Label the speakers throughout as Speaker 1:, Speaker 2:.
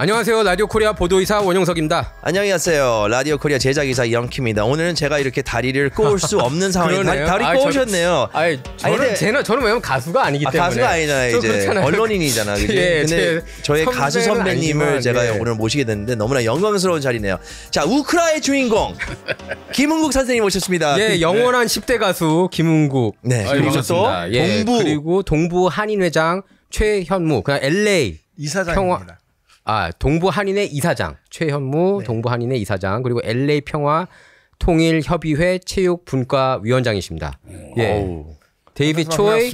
Speaker 1: 안녕하세요.
Speaker 2: 라디오 코리아 보도이사 원영석입니다 안녕하세요. 라디오 코리아 제작이사 이영키입니다. 오늘은 제가 이렇게 다리를 꼬을 수 없는 상황에 다리, 다리 아 꼬으셨네요. 저,
Speaker 1: 아니, 저는 아니, 는 저는
Speaker 2: 왜냐면 가수가 아니기 아, 때문에 가수가 아니잖아요. 이제 그렇잖아요. 언론인이잖아. 그치? 예, 근데 저의 가수 선배님을 아니지만, 제가 예. 오늘 모시게 됐는데 너무나 영광스러운 자리네요. 자, 우크라의 주인공 김은국 선생님 모셨습니다. 예, 그, 영원한
Speaker 1: 네. 10대 가수 김은국. 네. 아, 그리고 또 예, 동부 그리고 동부 한인 회장 최현무 그냥 LA 이사장입니다. 평화, 아 동부 한인의 이사장 최현무 네. 동부 한인의 이사장 그리고 LA 평화 통일 협의회 체육 분과 위원장이십니다. 예. 오우. 데이비 아, 초이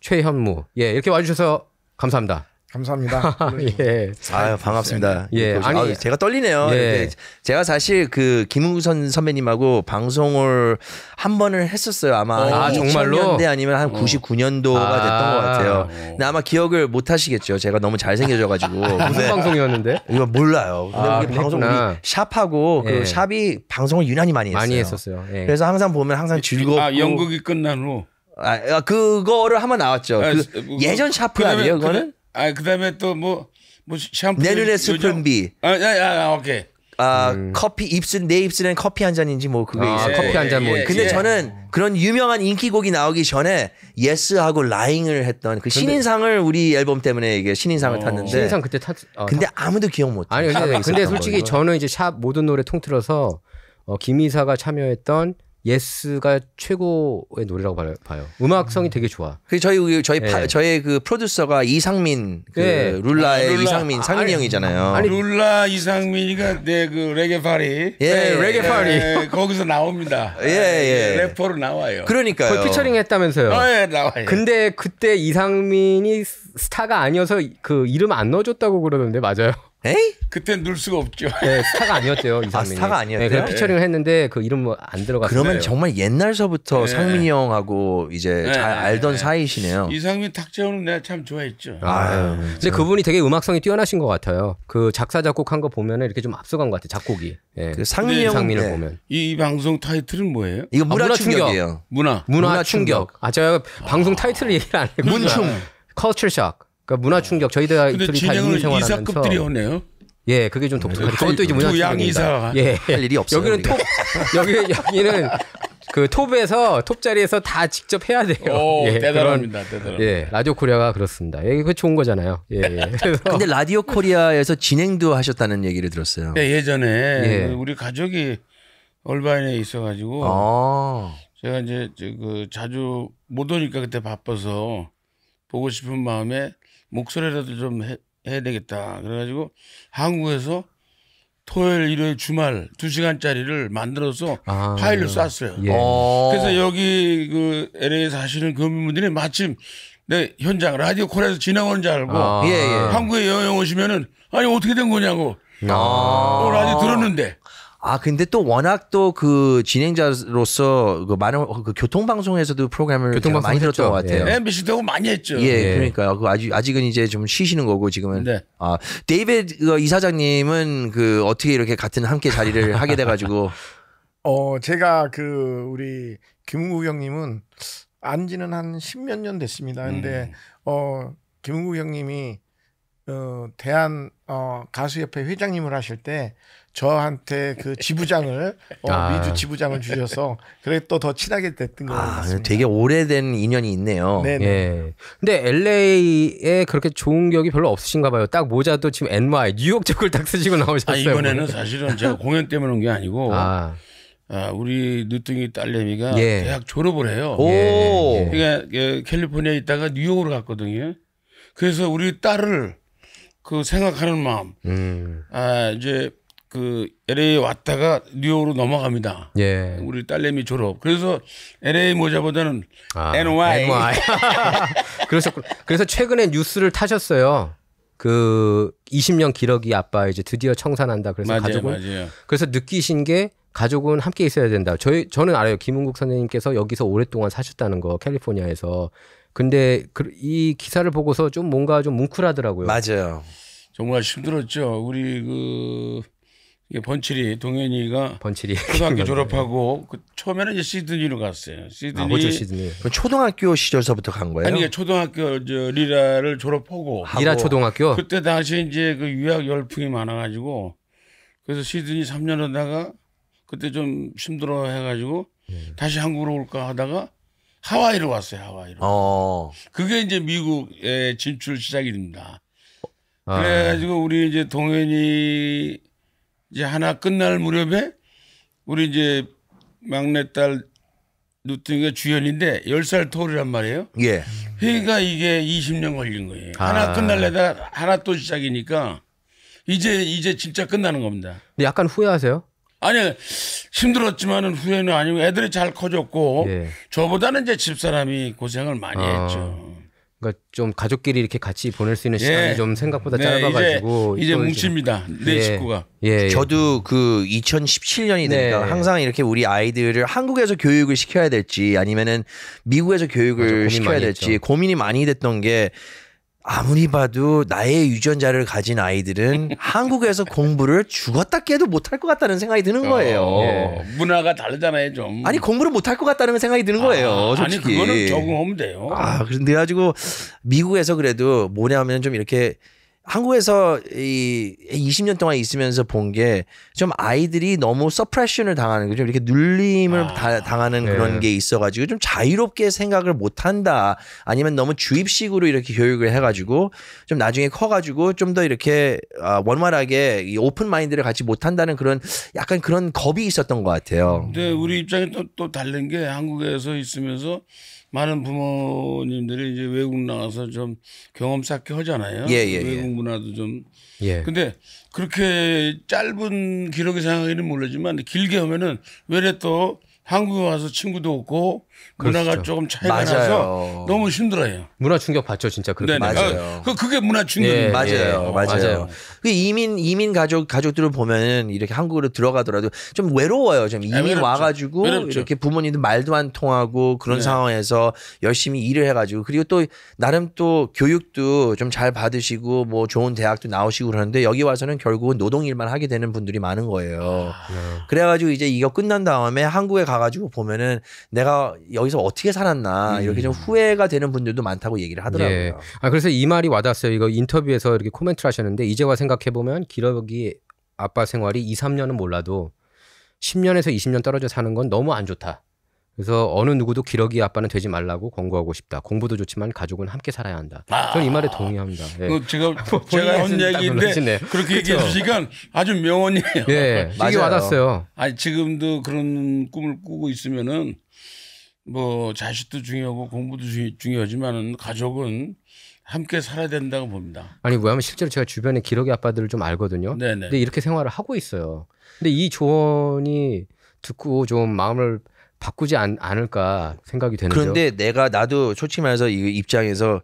Speaker 1: 최현무 예 이렇게 와주셔서 감사합니다.
Speaker 3: 감사합니다. 아, 예.
Speaker 1: 아 반갑습니다.
Speaker 2: 예, 예. 아니, 아 제가 떨리네요. 예. 제가 사실 그 김우선 선배님하고 방송을 한 번을 했었어요. 아마 아, 정말로 년대 아니면 한 99년도가 어. 아, 됐던 것 같아요. 근데 아마 기억을 못 하시겠죠. 제가 너무 잘생겨져 가지고. 무슨
Speaker 1: 방송이었는데?
Speaker 2: 이거 몰라요. 근데 아, 우리 방송 우리 샵하고 그 예. 샵이 방송을 유난히 많이 했어요. 많이 했었어요. 예. 그래서
Speaker 4: 항상 보면 항상 즐겁고 아, 연극이 끝난 후 아, 아 그거를 한 번 나왔죠. 아, 그, 그 예전 샤프 아니에요, 그거는? 아 그다음에 또 뭐뭐 뭐 샴푸 내 눈에 슬픈
Speaker 2: 비. 아야야 아, 오케이. 아 음. 커피 입술 내 입술엔 커피 한 잔인지 뭐 그게 아, 있어요. 커피 한 잔 뭐. 예, 예, 근데 예. 저는 그런 유명한 인기곡이 나오기 전에 예스하고 라잉을 했던
Speaker 1: 그 신인상을
Speaker 2: 우리 앨범 때문에 이게 신인상을 어. 탔는데 신인상 그때 탔. 어, 근데
Speaker 1: 아무도 기억 못. 아니 근데, 근데 솔직히 거예요. 저는 이제 샵 모든 노래 통틀어서 어, 김이사가 참여했던 예스가 최고의 노래라고 봐요. 음악성이 음. 되게 좋아.
Speaker 2: 그 저희 그 저희 네. 저희 그 프로듀서가 이상민 그 네. 룰라의 아, 룰라. 이상민 상민 아, 형이잖아요. 아니,
Speaker 4: 룰라 이상민이가 내 그 레게 파리. 예, 네, 레게 파리. 예, 거기서 나옵니다. 예, 예. 래퍼로 나와요. 그러니까요. 그걸 피처링 했다면서요. 어, 예, 나와요. 근데
Speaker 1: 그때 이상민이 스타가 아니어서 그 이름 안 넣어 줬다고 그러던데 맞아요? 에이?
Speaker 4: 그땐 눌 수가 없죠. 네, 스타가 아니었대요 아, 이상민이. 아, 스타가 아니었대요. 네, 그냥 네. 피처링을
Speaker 1: 했는데 그 이름 뭐 안 들어갔어요. 그러면 정말 옛날서부터 네. 상민이 형하고 이제 네. 잘 알던 네. 사이시네요.
Speaker 4: 이상민 탁재훈은 내가 참 좋아했죠. 아유, 아,
Speaker 1: 네. 근데 그분이 되게 음악성이 뛰어나신 것 같아요. 그 작사 작곡한 거 보면 이렇게 좀 앞서간 것 같아요. 작곡이. 예. 그 상민이 형 상민을 보면. 이, 이, 방송 타이틀은 뭐예요? 이거 문화, 아, 문화 충격이에요. 문화. 문화, 문화 충격. 충격. 아 제가 방송 아. 타이틀을 얘기를 안 했고. 문충. 커처 샥. 그러니까 문화 충격 저희들 이 둘이 다 이민 생활하면서 이사급들이 오네요. 예, 그게 좀 독특하죠. 그 그것도 이제 문화 충격입니다. 예, 할 일이 없어요. 여기는 우리가. 톱, 여기 여기는 그 톱에서 톱 자리에서 다 직접 해야 돼요. 오, 예, 대단합니다. 그런, 대단합니다. 예, 라디오 코리아가 그렇습니다. 예, 그 좋은 거잖아요. 예. 예. 근데 라디오 코리아에서 진행도 하셨다는 얘기를 들었어요.
Speaker 2: 네, 예전에 예. 그
Speaker 4: 우리 가족이 올바인에 있어가지고 아. 제가 이제 그 자주 못 오니까 그때 바빠서 보고 싶은 마음에 목소리라도 좀 해, 해야 되겠다. 그래가지고 한국에서 토요일, 일요일, 주말 두시간짜리를 만들어서
Speaker 5: 아, 파일로
Speaker 4: 쐈어요. 예. 어. 그래서 여기 그 LA에 사시는 금민분들이 마침 내 현장 라디오 콜에서 지나오는 줄 알고 아, 예, 예. 한국에 여행 오시면은 아니 어떻게 된 거냐고 아. 어, 라디오 들었는데
Speaker 2: 아 근데 또 워낙 또 그 진행자로서 그 많은 그 교통 방송에서도 프로그램을 많이 했죠. 들었던 것 같아요. 예. MBC
Speaker 4: 되 많이 했죠.
Speaker 2: 예, 예. 그러니까요. 그 아직 아직은 이제 좀 쉬시는 거고 지금은 네. 아 데이비드 이사장님은 그 어떻게 이렇게 같은 함께 자리를 하게 돼가지고
Speaker 3: 어 제가 그 우리 김웅국 형님은 안지는 한 십몇 년 됐습니다. 근데 음. 어 김웅국 형님이 어 대한 어 가수협회 회장님을 하실 때 저한테 그 지부장을 어, 아. 미주 지부장을 주셔서 그래 또 더 친하게 됐던 거 아,
Speaker 1: 같습니다. 되게 오래된 인연이 있네요.
Speaker 3: 네, 네. 예. 근데
Speaker 1: LA에 그렇게 좋은 기억이 별로 없으신가 봐요. 딱 모자도 지금 NY 뉴욕 쪽을 딱 쓰시고 나오셨어요. 아, 이번에는 사실은 제가
Speaker 4: 공연 때문에 온 게 아니고 아. 아, 우리 늦둥이 딸내미가 예. 대학 졸업을 해요. 오. 예. 예. 그러니까 예, 캘리포니아에 있다가 뉴욕으로 갔거든요. 그래서 우리 딸을 그 생각하는 마음. 음. 아, 이제 그 LA 왔다가 뉴욕으로 넘어갑니다. 예. 우리 딸내미 졸업. 그래서 LA 모자보다는 아, NY. NY. 그래서
Speaker 1: 그래서 최근에 뉴스를 타셨어요. 그 20년 기러기 아빠 이제 드디어 청산한다. 그래서 맞아요, 가족은 맞아요. 그래서 느끼신 게 가족은 함께 있어야 된다. 저희 저는 알아요. 김은국 선생님께서 여기서 오랫동안 사셨다는 거 캘리포니아에서. 근데 그, 이 기사를 보고서 좀 뭔가 좀 뭉클하더라고요. 맞아요.
Speaker 4: 정말 힘들었죠. 우리 그 이게 번칠이 동현이가 번칠이 초등학교 졸업하고 그 처음에는 이제 시드니로 갔어요. 시드니. 아, 호주 그렇죠, 시드니.
Speaker 2: 그럼 초등학교 시절서부터 간 거예요? 아니,
Speaker 4: 초등학교 저 리라를 졸업하고 리라 초등학교. 그때 당시 이제 그 유학 열풍이 많아가지고 그래서 시드니 3년 하다가 그때 좀 힘들어 해가지고 음. 다시 한국으로 올까 하다가 하와이로 왔어요. 하와이로. 어. 그게 이제 미국의 진출 시작입니다. 아. 그래가지고 우리 이제 동현이 이제 하나 끝날 무렵에 우리 이제 막내딸 누뚱이가 주연인데 10살 터울이란 말이에요. 예. 그러니까 이게 20년 걸린 거예요. 아. 하나 끝날래다 하나 또 시작이니까 이제 이제 진짜 끝나는 겁니다.
Speaker 1: 약간 후회하세요?
Speaker 4: 아니 힘들었지만은 후회는 아니고 애들이 잘 커졌고 예. 저보다는 이제 집사람이 고생을 많이 아. 했죠.
Speaker 1: 그러니까 좀 가족끼리 이렇게 같이 보낼 수 있는
Speaker 2: 예. 시간이 예. 좀 생각보다 네, 짧아가지고 이제, 이제 뭉칩니다.
Speaker 4: 내 예. 식구가.
Speaker 2: 예. 예. 저도 그 2017년이 되니까 네. 항상 이렇게 우리 아이들을 한국에서 교육을 시켜야 될지 아니면은 미국에서 교육을 맞아, 시켜야 될지 했죠. 고민이 많이 됐던 게 아무리 봐도 나의 유전자를 가진 아이들은 한국에서 공부를 죽었다 깨도 못할 것 같다는 생각이 드는 거예요. 어,
Speaker 4: 예. 문화가 다르잖아요, 좀. 아니
Speaker 2: 공부를 못할 것 같다는 생각이 드는 아, 거예요. 아, 솔직히. 아니 그거는 적응하면 돼요. 아 그런데 가지고 미국에서 그래도 뭐냐면 좀 이렇게 한국에서 이 20년 동안 있으면서 본 게 좀 아이들이 너무 서프레션을 당하는 거죠. 이렇게 눌림을 아, 다, 당하는 네. 그런 게 있어가지고 좀 자유롭게 생각을 못 한다. 아니면 너무 주입식으로 이렇게 교육을 해가지고 좀 나중에 커가지고 좀 더 이렇게 아, 원활하게 오픈 마인드를 갖지 못한다는 그런 약간 그런 겁이 있었던 것 같아요.
Speaker 4: 근 우리 입장이 또, 또 다른 게 한국에서 있으면서 많은 부모님들이 이제 외국 나가서 좀 경험 쌓기 하잖아요. 예, 예, 예, 외국 문화도 좀. 예. 근데 그렇게 짧은 기록의 상황에는 모르지만 길게 하면은 외래 또 한국에 와서 친구도 없고 문화가 그렇죠. 조금 차이가 맞아요. 나서 너무 힘들어요.
Speaker 1: 문화 충격 받죠, 진짜
Speaker 2: 그렇게. 네네. 맞아요. 아, 그,
Speaker 4: 그게 문화 충격. 예, 예, 맞아요, 예. 맞아요. 맞아요. 그 이민 이민 가족
Speaker 2: 가족들을 보면은 이렇게 한국으로 들어가더라도 좀 외로워요. 좀 이민 아, 와가지고 외롭죠. 이렇게 부모님들 말도 안 통하고 그런 네. 상황에서 열심히 일을 해가지고 그리고 또 나름 또 교육도 좀 잘 받으시고 뭐 좋은 대학도 나오시고 그러는데 여기 와서는 결국은 노동 일만 하게 되는 분들이 많은 거예요. 아, 네. 그래가지고 이제 이거 끝난 다음에 한국에 가가지고
Speaker 1: 보면은 내가 여기서 어떻게 살았나 음. 이렇게 좀 음. 후회가 되는 분들도 많다고 얘기를
Speaker 5: 하더라고요.
Speaker 2: 네.
Speaker 1: 아 그래서 이 말이 와닿았어요. 이거 인터뷰에서 이렇게 코멘트를 하셨는데 이제와 생각해 보면 기러기 아빠 생활이 2, 3년은 몰라도 10년에서 20년 떨어져 사는 건 너무 안 좋다. 그래서 어느 누구도 기러기 아빠는 되지 말라고 권고하고 싶다. 공부도 좋지만 가족은 함께 살아야 한다. 아~ 저는 이 말에 동의합니다. 예. 그 제가 제가 한 얘기인데 그렇게 얘기해 주시니까
Speaker 4: 아주 명언이에요. 예, 맞아요. 와닿았어요. 아니 지금도 그런 꿈을 꾸고 있으면은 뭐 자식도 중요하고 공부도 중요하지만은 가족은 함께 살아야 된다고 봅니다.
Speaker 1: 아니 뭐냐면 실제로 제가 주변에 기러기 아빠들을 좀 알거든요. 네네. 네. 근데 이렇게 생활을 하고 있어요. 근데 이 조언이 듣고 좀 마음을 바꾸지 않, 않을까 생각이 되는데 그런데
Speaker 2: 내가 나도 솔직히 말해서 이 입장에서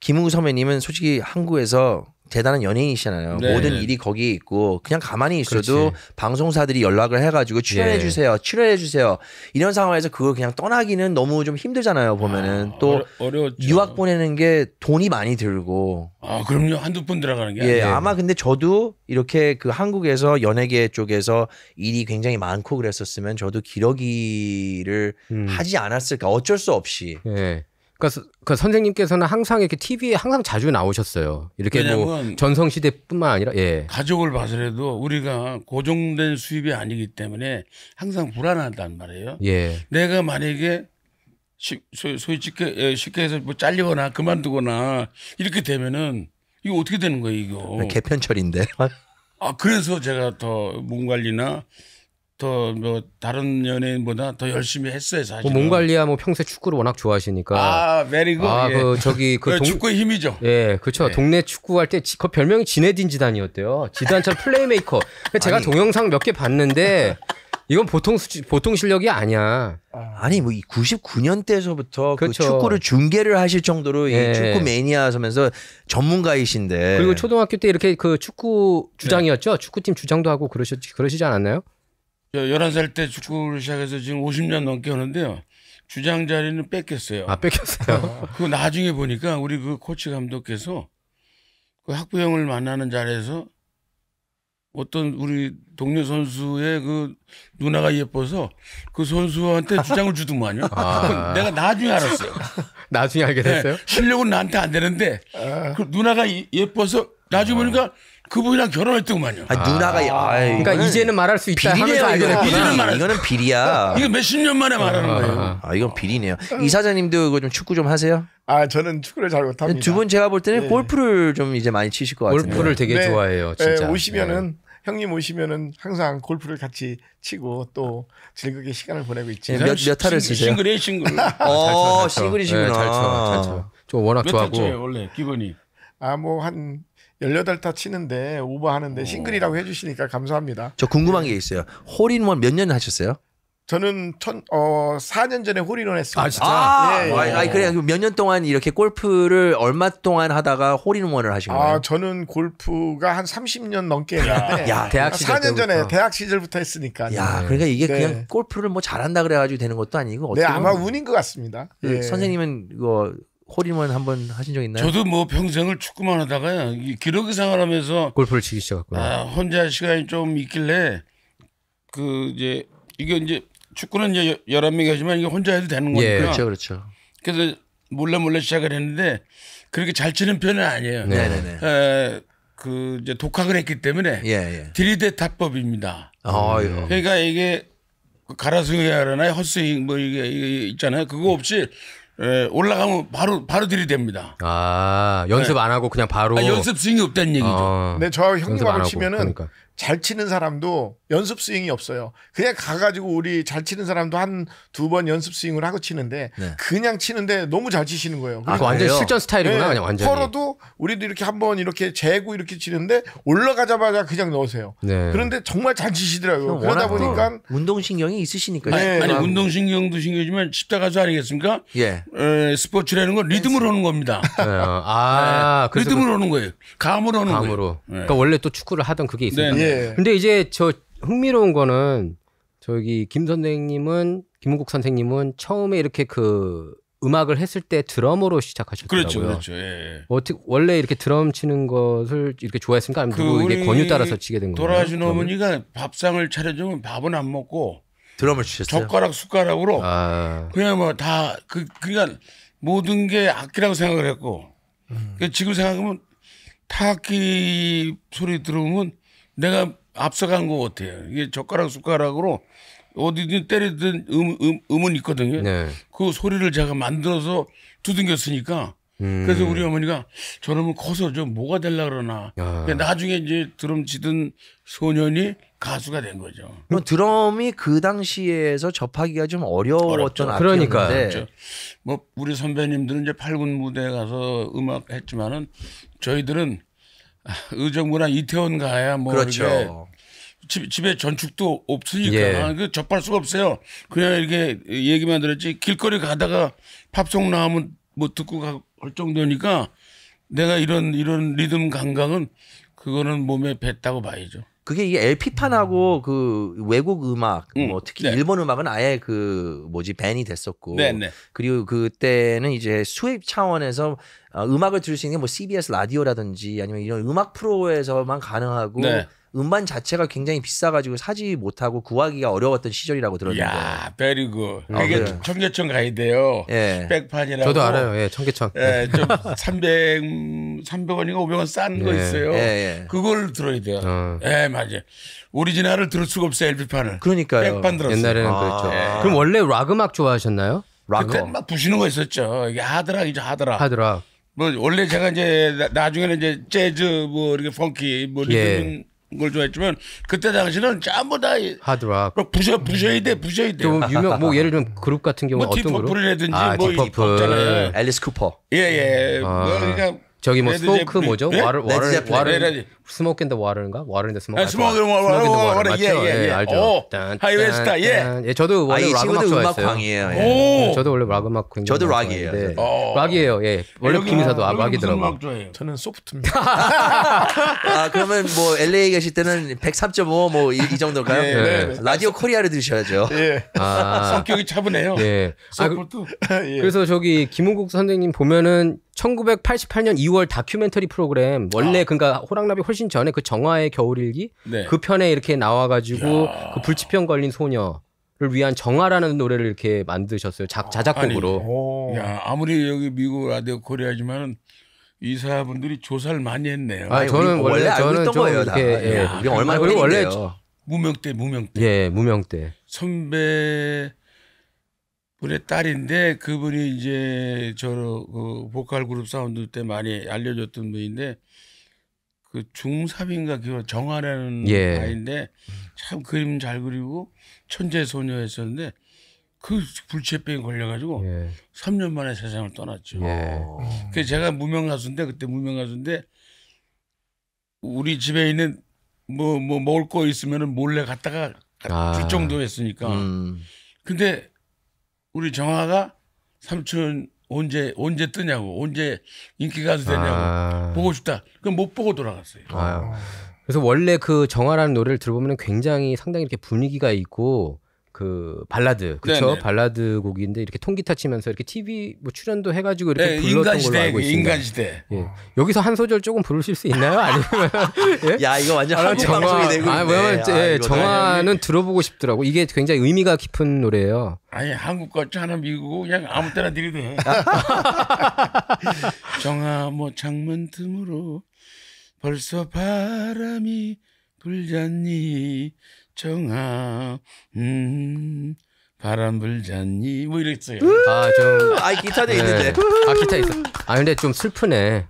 Speaker 2: 김웅 선배님은 솔직히 한국에서 재단은 연예인이시잖아요. 네. 모든 일이 거기에 있고 그냥 가만히 있어도 그렇지. 방송사들이 연락을 해가지고 출연해 주세요, 네. 출연해 주세요. 이런 상황에서 그걸 그냥 떠나기는 너무 좀 힘들잖아요. 보면은 아, 또 어려, 유학 보내는 게 돈이 많이 들고. 아 그럼요
Speaker 4: 한두 번 들어가는 게. 예 아마
Speaker 2: 근데 저도 이렇게 그 한국에서 연예계 쪽에서 일이 굉장히 많고 그랬었으면 저도 기러기를
Speaker 1: 음. 하지 않았을까 어쩔 수 없이. 예. 그러니까, 그 선생님께서는 항상 이렇게 TV에 항상 자주 나오셨어요. 이렇게 뭐 전성 시대뿐만 아니라 예.
Speaker 4: 가족을 봐서라도 우리가 고정된 수입이 아니기 때문에 항상 불안하단 말이에요. 예. 내가 만약에 소위, 소위 쉽게, 예, 쉽게 해서 뭐 잘리거나 그만두거나 이렇게 되면은 이거 어떻게 되는 거예요, 이거?
Speaker 2: 개편철인데.
Speaker 4: 아, 그래서 제가 더 몸 관리나 더뭐 다른 연예인보다 더 열심히 했어요 사실. 몸 관리야
Speaker 1: 뭐 평소에 축구를 워낙 좋아하시니까. 아 메리고. 아그 예. 저기 그, 그 동... 축구의 힘이죠. 예, 그렇죠. 예. 동네 축구할 때그 별명이 지네딘 지단이었대요. 지단처럼 플레이메이커. 그러니까 제가 아니. 동영상 몇 개 봤는데 이건 보통 수치, 보통 실력이 아니야. 아. 아니 뭐 99년 때서부터 그 그렇죠. 그 축구를 중계를 하실 정도로 예. 이 축구 매니아하면서 전문가이신데. 그리고 초등학교 때 이렇게 그 축구 주장이었죠. 네. 축구팀 주장도 하고 그러시 그러시지 않았나요?
Speaker 4: 열한 살 때 축구를 시작해서 지금 50년 넘게 하는데요. 주장 자리는 뺏겼어요. 아, 뺏겼어요? 그 나중에 보니까 우리 그 코치 감독께서 그 학부형을 만나는 자리에서 어떤 우리 동료 선수의 그 누나가 예뻐서 그 선수한테 주장을 주더만요. 아. 내가 나중에 알았어요.
Speaker 1: 나중에 알게 됐어요? 네,
Speaker 4: 실력은 나한테 안 되는데 아. 그 누나가 예뻐서 나중에 아. 보니까 그분이랑 결혼했더구만요. 아, 누나가 아, 그러니까 이제는 말할 수 있다 비리네요.
Speaker 2: 이거는. 됐구는 말할- 이거는 비리야. 이게
Speaker 4: 몇십 년 만에
Speaker 2: 말하는 아, 거예요. 아, 아. 아, 이건 비리네요. 이사장님도 이거 좀 축구 좀 하세요. 아 저는 축구를 잘 못합니다. 두 분 제가 볼 때는 네. 골프를 좀 이제 많이 치실 것 같은데. 골프를 되게 네. 좋아해요. 네, 진짜. 예, 오시면은
Speaker 3: 네. 형님 오시면은 항상 골프를 같이 치고 또 즐겁게 시간을 보내고 있지. 몇- 몇 타를 싱- 세요싱글이 싱글. 어, 싱글이시구잘 쳐. 잘 쳐. 저 워낙 좋아하고. 쳐요, 원래 기본이? 아뭐 한 18타 치는데 오버하는데 어. 싱글이라고 해주시니까 감사합니다.
Speaker 2: 저 궁금한 게 있어요. 홀인원 몇 년 하셨어요?
Speaker 3: 저는 천, 어, 4년 전에 홀인원 했습니다. 아, 진짜?
Speaker 2: 아, 예, 예. 아니, 그래. 몇년 동안 이렇게 골프를 얼마 동안 하다가 홀인원을 하신 아, 거예요? 아,
Speaker 3: 저는 골프가 한 30년 넘게 야, 대학 시절. 4년 때부터. 대학 시절부터 했으니까. 야, 그러니까 이게 네. 그냥 골프를 뭐 잘한다 그래가지고 되는
Speaker 2: 것도 아니고. 네, 아마 운인
Speaker 3: 것 같습니다. 예.
Speaker 2: 선생님은 이거 코리만 한번 하신 적 있나요? 저도
Speaker 4: 뭐 평생을 축구만 하다가 기러기 생활하면서
Speaker 1: 골프를 치기 시작했고요.
Speaker 4: 아, 혼자 시간이 좀 있길래 그 이제 이게 이제 축구는 이제 열한 명이 하지만 이게 혼자 해도 되는 예, 거니까. 예, 그렇죠, 그렇죠. 그래서 몰래 몰래 시작을 했는데 그렇게 잘 치는 편은 아니에요. 네, 네네네. 네, 네. 그 이제 독학을 했기 때문에 예, 예. 드이대 타법입니다. 아, 예. 그러니까 이게 가라스윙이라나 그 헛스윙 뭐 이게, 이게 있잖아요. 그거 없이 예, 올라가면 바로 바로 들이댑니다.
Speaker 1: 아 연습 네. 안 하고 그냥 바로. 아, 연습 스윙이 없다는 얘기죠. 어, 네, 저 연습 형님하고 하고, 치면은 그러니까.
Speaker 3: 잘 치는 사람도 연습 스윙이 없어요. 그냥 가가지고 우리 잘 치는 사람도 한 두 번 연습 스윙을 하고 치는데 네. 그냥 치는데 너무 잘 치시는 거예요. 아, 그러니까 완전 실전 스타일이구나, 네. 그냥 완전. 서로도 우리도 이렇게 한번 이렇게 재고 이렇게 치는데 올라가자마자 그냥 넣으세요. 네. 그런데 정말 잘 치시더라고요. 그러다 보니까
Speaker 2: 운동 신경이 있으시니까요.
Speaker 3: 네. 아니, 운동 신경도
Speaker 4: 신경이지만 십자가수 아니겠습니까? 예. 에, 스포츠라는 건 리듬으로 네. 오는 겁니다. 네. 아, 그 리듬으로 오는 거예요. 감으로 하는 감으로. 거예요. 그러니까 원래 또 축구를 하던 그게 있어요.
Speaker 1: 예. 근데 이제 저 흥미로운 거는 저기 김 선생님은 김은국 선생님은 처음에 이렇게 그 음악을 했을 때 드럼으로 시작하셨더라고요. 그렇죠, 그렇죠. 예. 예. 어떻게 원래 이렇게 드럼 치는 것을 이렇게 좋아했습니까? 아니면 그 누구 이게 그 권유 따라서 치게 된 거예요?
Speaker 4: 돌아가신 어머니가 밥상을 차려주면 밥은 안 먹고 드럼을
Speaker 2: 치셨어요. 젓가락 숟가락으로 아.
Speaker 4: 그냥 뭐 다 그 그러니까 모든 게 악기라고 생각을 했고 음. 그러니까 지금 생각하면 타악기 소리 들어오면 내가 앞서간 것 같아요. 이게 젓가락 숟가락으로 어디든 때리든 음, 음, 음은 있거든요. 네. 그 소리를 제가 만들어서 두둥겼으니까
Speaker 5: 음. 그래서 우리
Speaker 4: 어머니가 저놈은 커서 좀 뭐가 될라 그러나. 아. 그러니까 나중에 이제 드럼 치던 소년이 가수가 된 거죠. 그럼
Speaker 2: 드럼이 그 당시에서 접하기가 좀 어려웠던 그러니까. 그렇죠.
Speaker 4: 뭐 우리 선배님들은 이제 팔군 무대에 가서 음악 했지만은 저희들은 의정부나 이태원 가야 뭐 그렇죠. 집, 집에 전축도 없으니까 예. 그 접할 수가 없어요. 그냥 이렇게 얘기만 들었지 길거리 가다가 팝송 나오면 뭐 듣고 갈 정도니까 내가 이런 이런 리듬 감각은 그거는 몸에 뱄다고 봐야죠.
Speaker 2: 그게 이 LP판하고 그 외국 음악, 음, 뭐 특히 네. 일본 음악은 아예 그 뭐지 밴이 됐었고, 네, 네. 그리고 그때는 이제 수입 차원에서 어, 음악을 들을 수 있는 게뭐 CBS 라디오라든지 아니면 이런 음악 프로에서만 가능하고. 네. 음반 자체가 굉장히 비싸가지고 사지 못하고 구하기가 어려웠던 시절이라고 들었는데. 야,
Speaker 4: 베리그. 아, 이게 그 청계천 가야 돼요. 예. 백판이라고. 저도 알아요. 예, 청계천. 예, 좀 300, 300원인가 500원 싼거 예. 있어요. 예, 예, 그걸 들어야 돼요. 어. 예, 맞아요. 오리지널을 들을 수가 없어요, LP판을. 그러니까요. 백판 들었어요. 옛날에는 아. 그랬죠. 예. 그럼 원래 락 음악 좋아하셨나요? 락 그때 막 부시는 거 있었죠. 이게 하드락이죠, 하드락. 하드락. 뭐 원래 제가 이제 나중에는 이제 재즈 뭐 이렇게 펑키 뭐 리듬 걸 좋아했지만 그때 당시는 전부 다 하드락 부셔 부셔야 돼 부셔야 돼. 좀 유명 뭐 예를 들면
Speaker 1: 그룹 같은 경우 뭐 어떤 그룹? 디퍼플이라든지 아, 뭐 디퍼플, 앨리스 쿠퍼.
Speaker 4: 예예. 예. 아. 뭐
Speaker 1: 그러니까 저기 뭐 레드 스모크 제프리. 뭐죠? 네? 와를 와를 와를 스모크 앤더 와를인가? 와르인데 스모크. 스모크 앤더 와를. 맞죠? 예, 예. 예, 예. 알죠. 어, 하이웨이 스타. 예. 예, 저도 원래 아, 락 음악 좋아했어요.
Speaker 2: 예. 저도
Speaker 1: 원래 락 음악 굉장히 저도 락이에요. 네. 어. 락이에요. 예. 원래 김이사도 아,
Speaker 2: 락이더라고요.
Speaker 3: 저는 소프트입니다.
Speaker 2: 아, 그러면 뭐 LA 계실 때는 103.5 뭐 이 정도일까요? 라디오 코리아를 들으셔야죠. 예. 성격이 차분해요.
Speaker 5: 예. 그 소프트. 그래서
Speaker 1: 저기 김은국 선생님 보면은 1988년 2월 다큐멘터리 프로그램 원래 아. 그러니까 호랑나비 훨씬 전에 그 정화의 겨울일기 네. 그 편에 이렇게 나와가지고 야. 그 불치병 걸린 소녀 를 위한 정화라는 노래를 이렇게 만드셨어요. 작, 아, 자작곡으로.
Speaker 5: 아니, 야,
Speaker 4: 아무리 여기 미국 라디오 코리아지만은 이사분들이 조사를 많이 했네요. 아, 저는 우리, 뭐 원래, 원래 저는 알고 거예요. 이렇게, 예, 예. 우리 얼마 아, 그 원래 무명 때 무명 때. 예, 무명 때. 선배 분의 딸인데 그분이 이제 저로 그 보컬 그룹 사운드 때 많이 알려줬던 분인데 그 중삼인가 기억 그 정아라는 예. 아이인데 참 그림 잘 그리고 천재 소녀였었는데 그 불치병에 걸려가지고 예. 3년 만에 세상을 떠났죠. 예. 그 제가 무명 가수인데 그때 무명 가수인데 우리 집에 있는 뭐뭐 뭐 먹을 거 있으면은 몰래 갔다가 아. 줄 정도였으니까. 음. 근데 우리 정화가 삼촌 언제 언제 뜨냐고 언제 인기 가수 되냐고 아... 보고 싶다. 그럼 못 보고 돌아갔어요.
Speaker 1: 아유. 그래서 원래 그 정화라는 노래를 들어보면 굉장히 상당히 이렇게 분위기가 있고 그 발라드 그쵸 네 발라드 곡인데 이렇게 통기타 치면서 이렇게 TV 뭐 출연도 해가지고 이렇게 네, 불렀던
Speaker 5: 인간시대, 걸로 알고 있습니다. 인간시대. 예.
Speaker 1: 여기서 한 소절 조금 부르실 수 있나요? 아니면
Speaker 2: 예? 야 이거 완전
Speaker 5: 아, 한국 정화, 방송이 되고
Speaker 1: 아, 뭐냐면 아, 정화는 들어보고 싶더라고. 이게 굉장히 의미가 깊은 노래예요.
Speaker 4: 아니 한국 같지 않 미국 그냥 아무 때나 들이대. 정화 뭐 창문 틈으로 벌써 바람이 불잖니. 정아 음 바람 불잖니 뭐 이랬어요. 아, 좀. 아 기타도 있는데. 네. 아 기타 있어. 아 근데 좀 슬프네.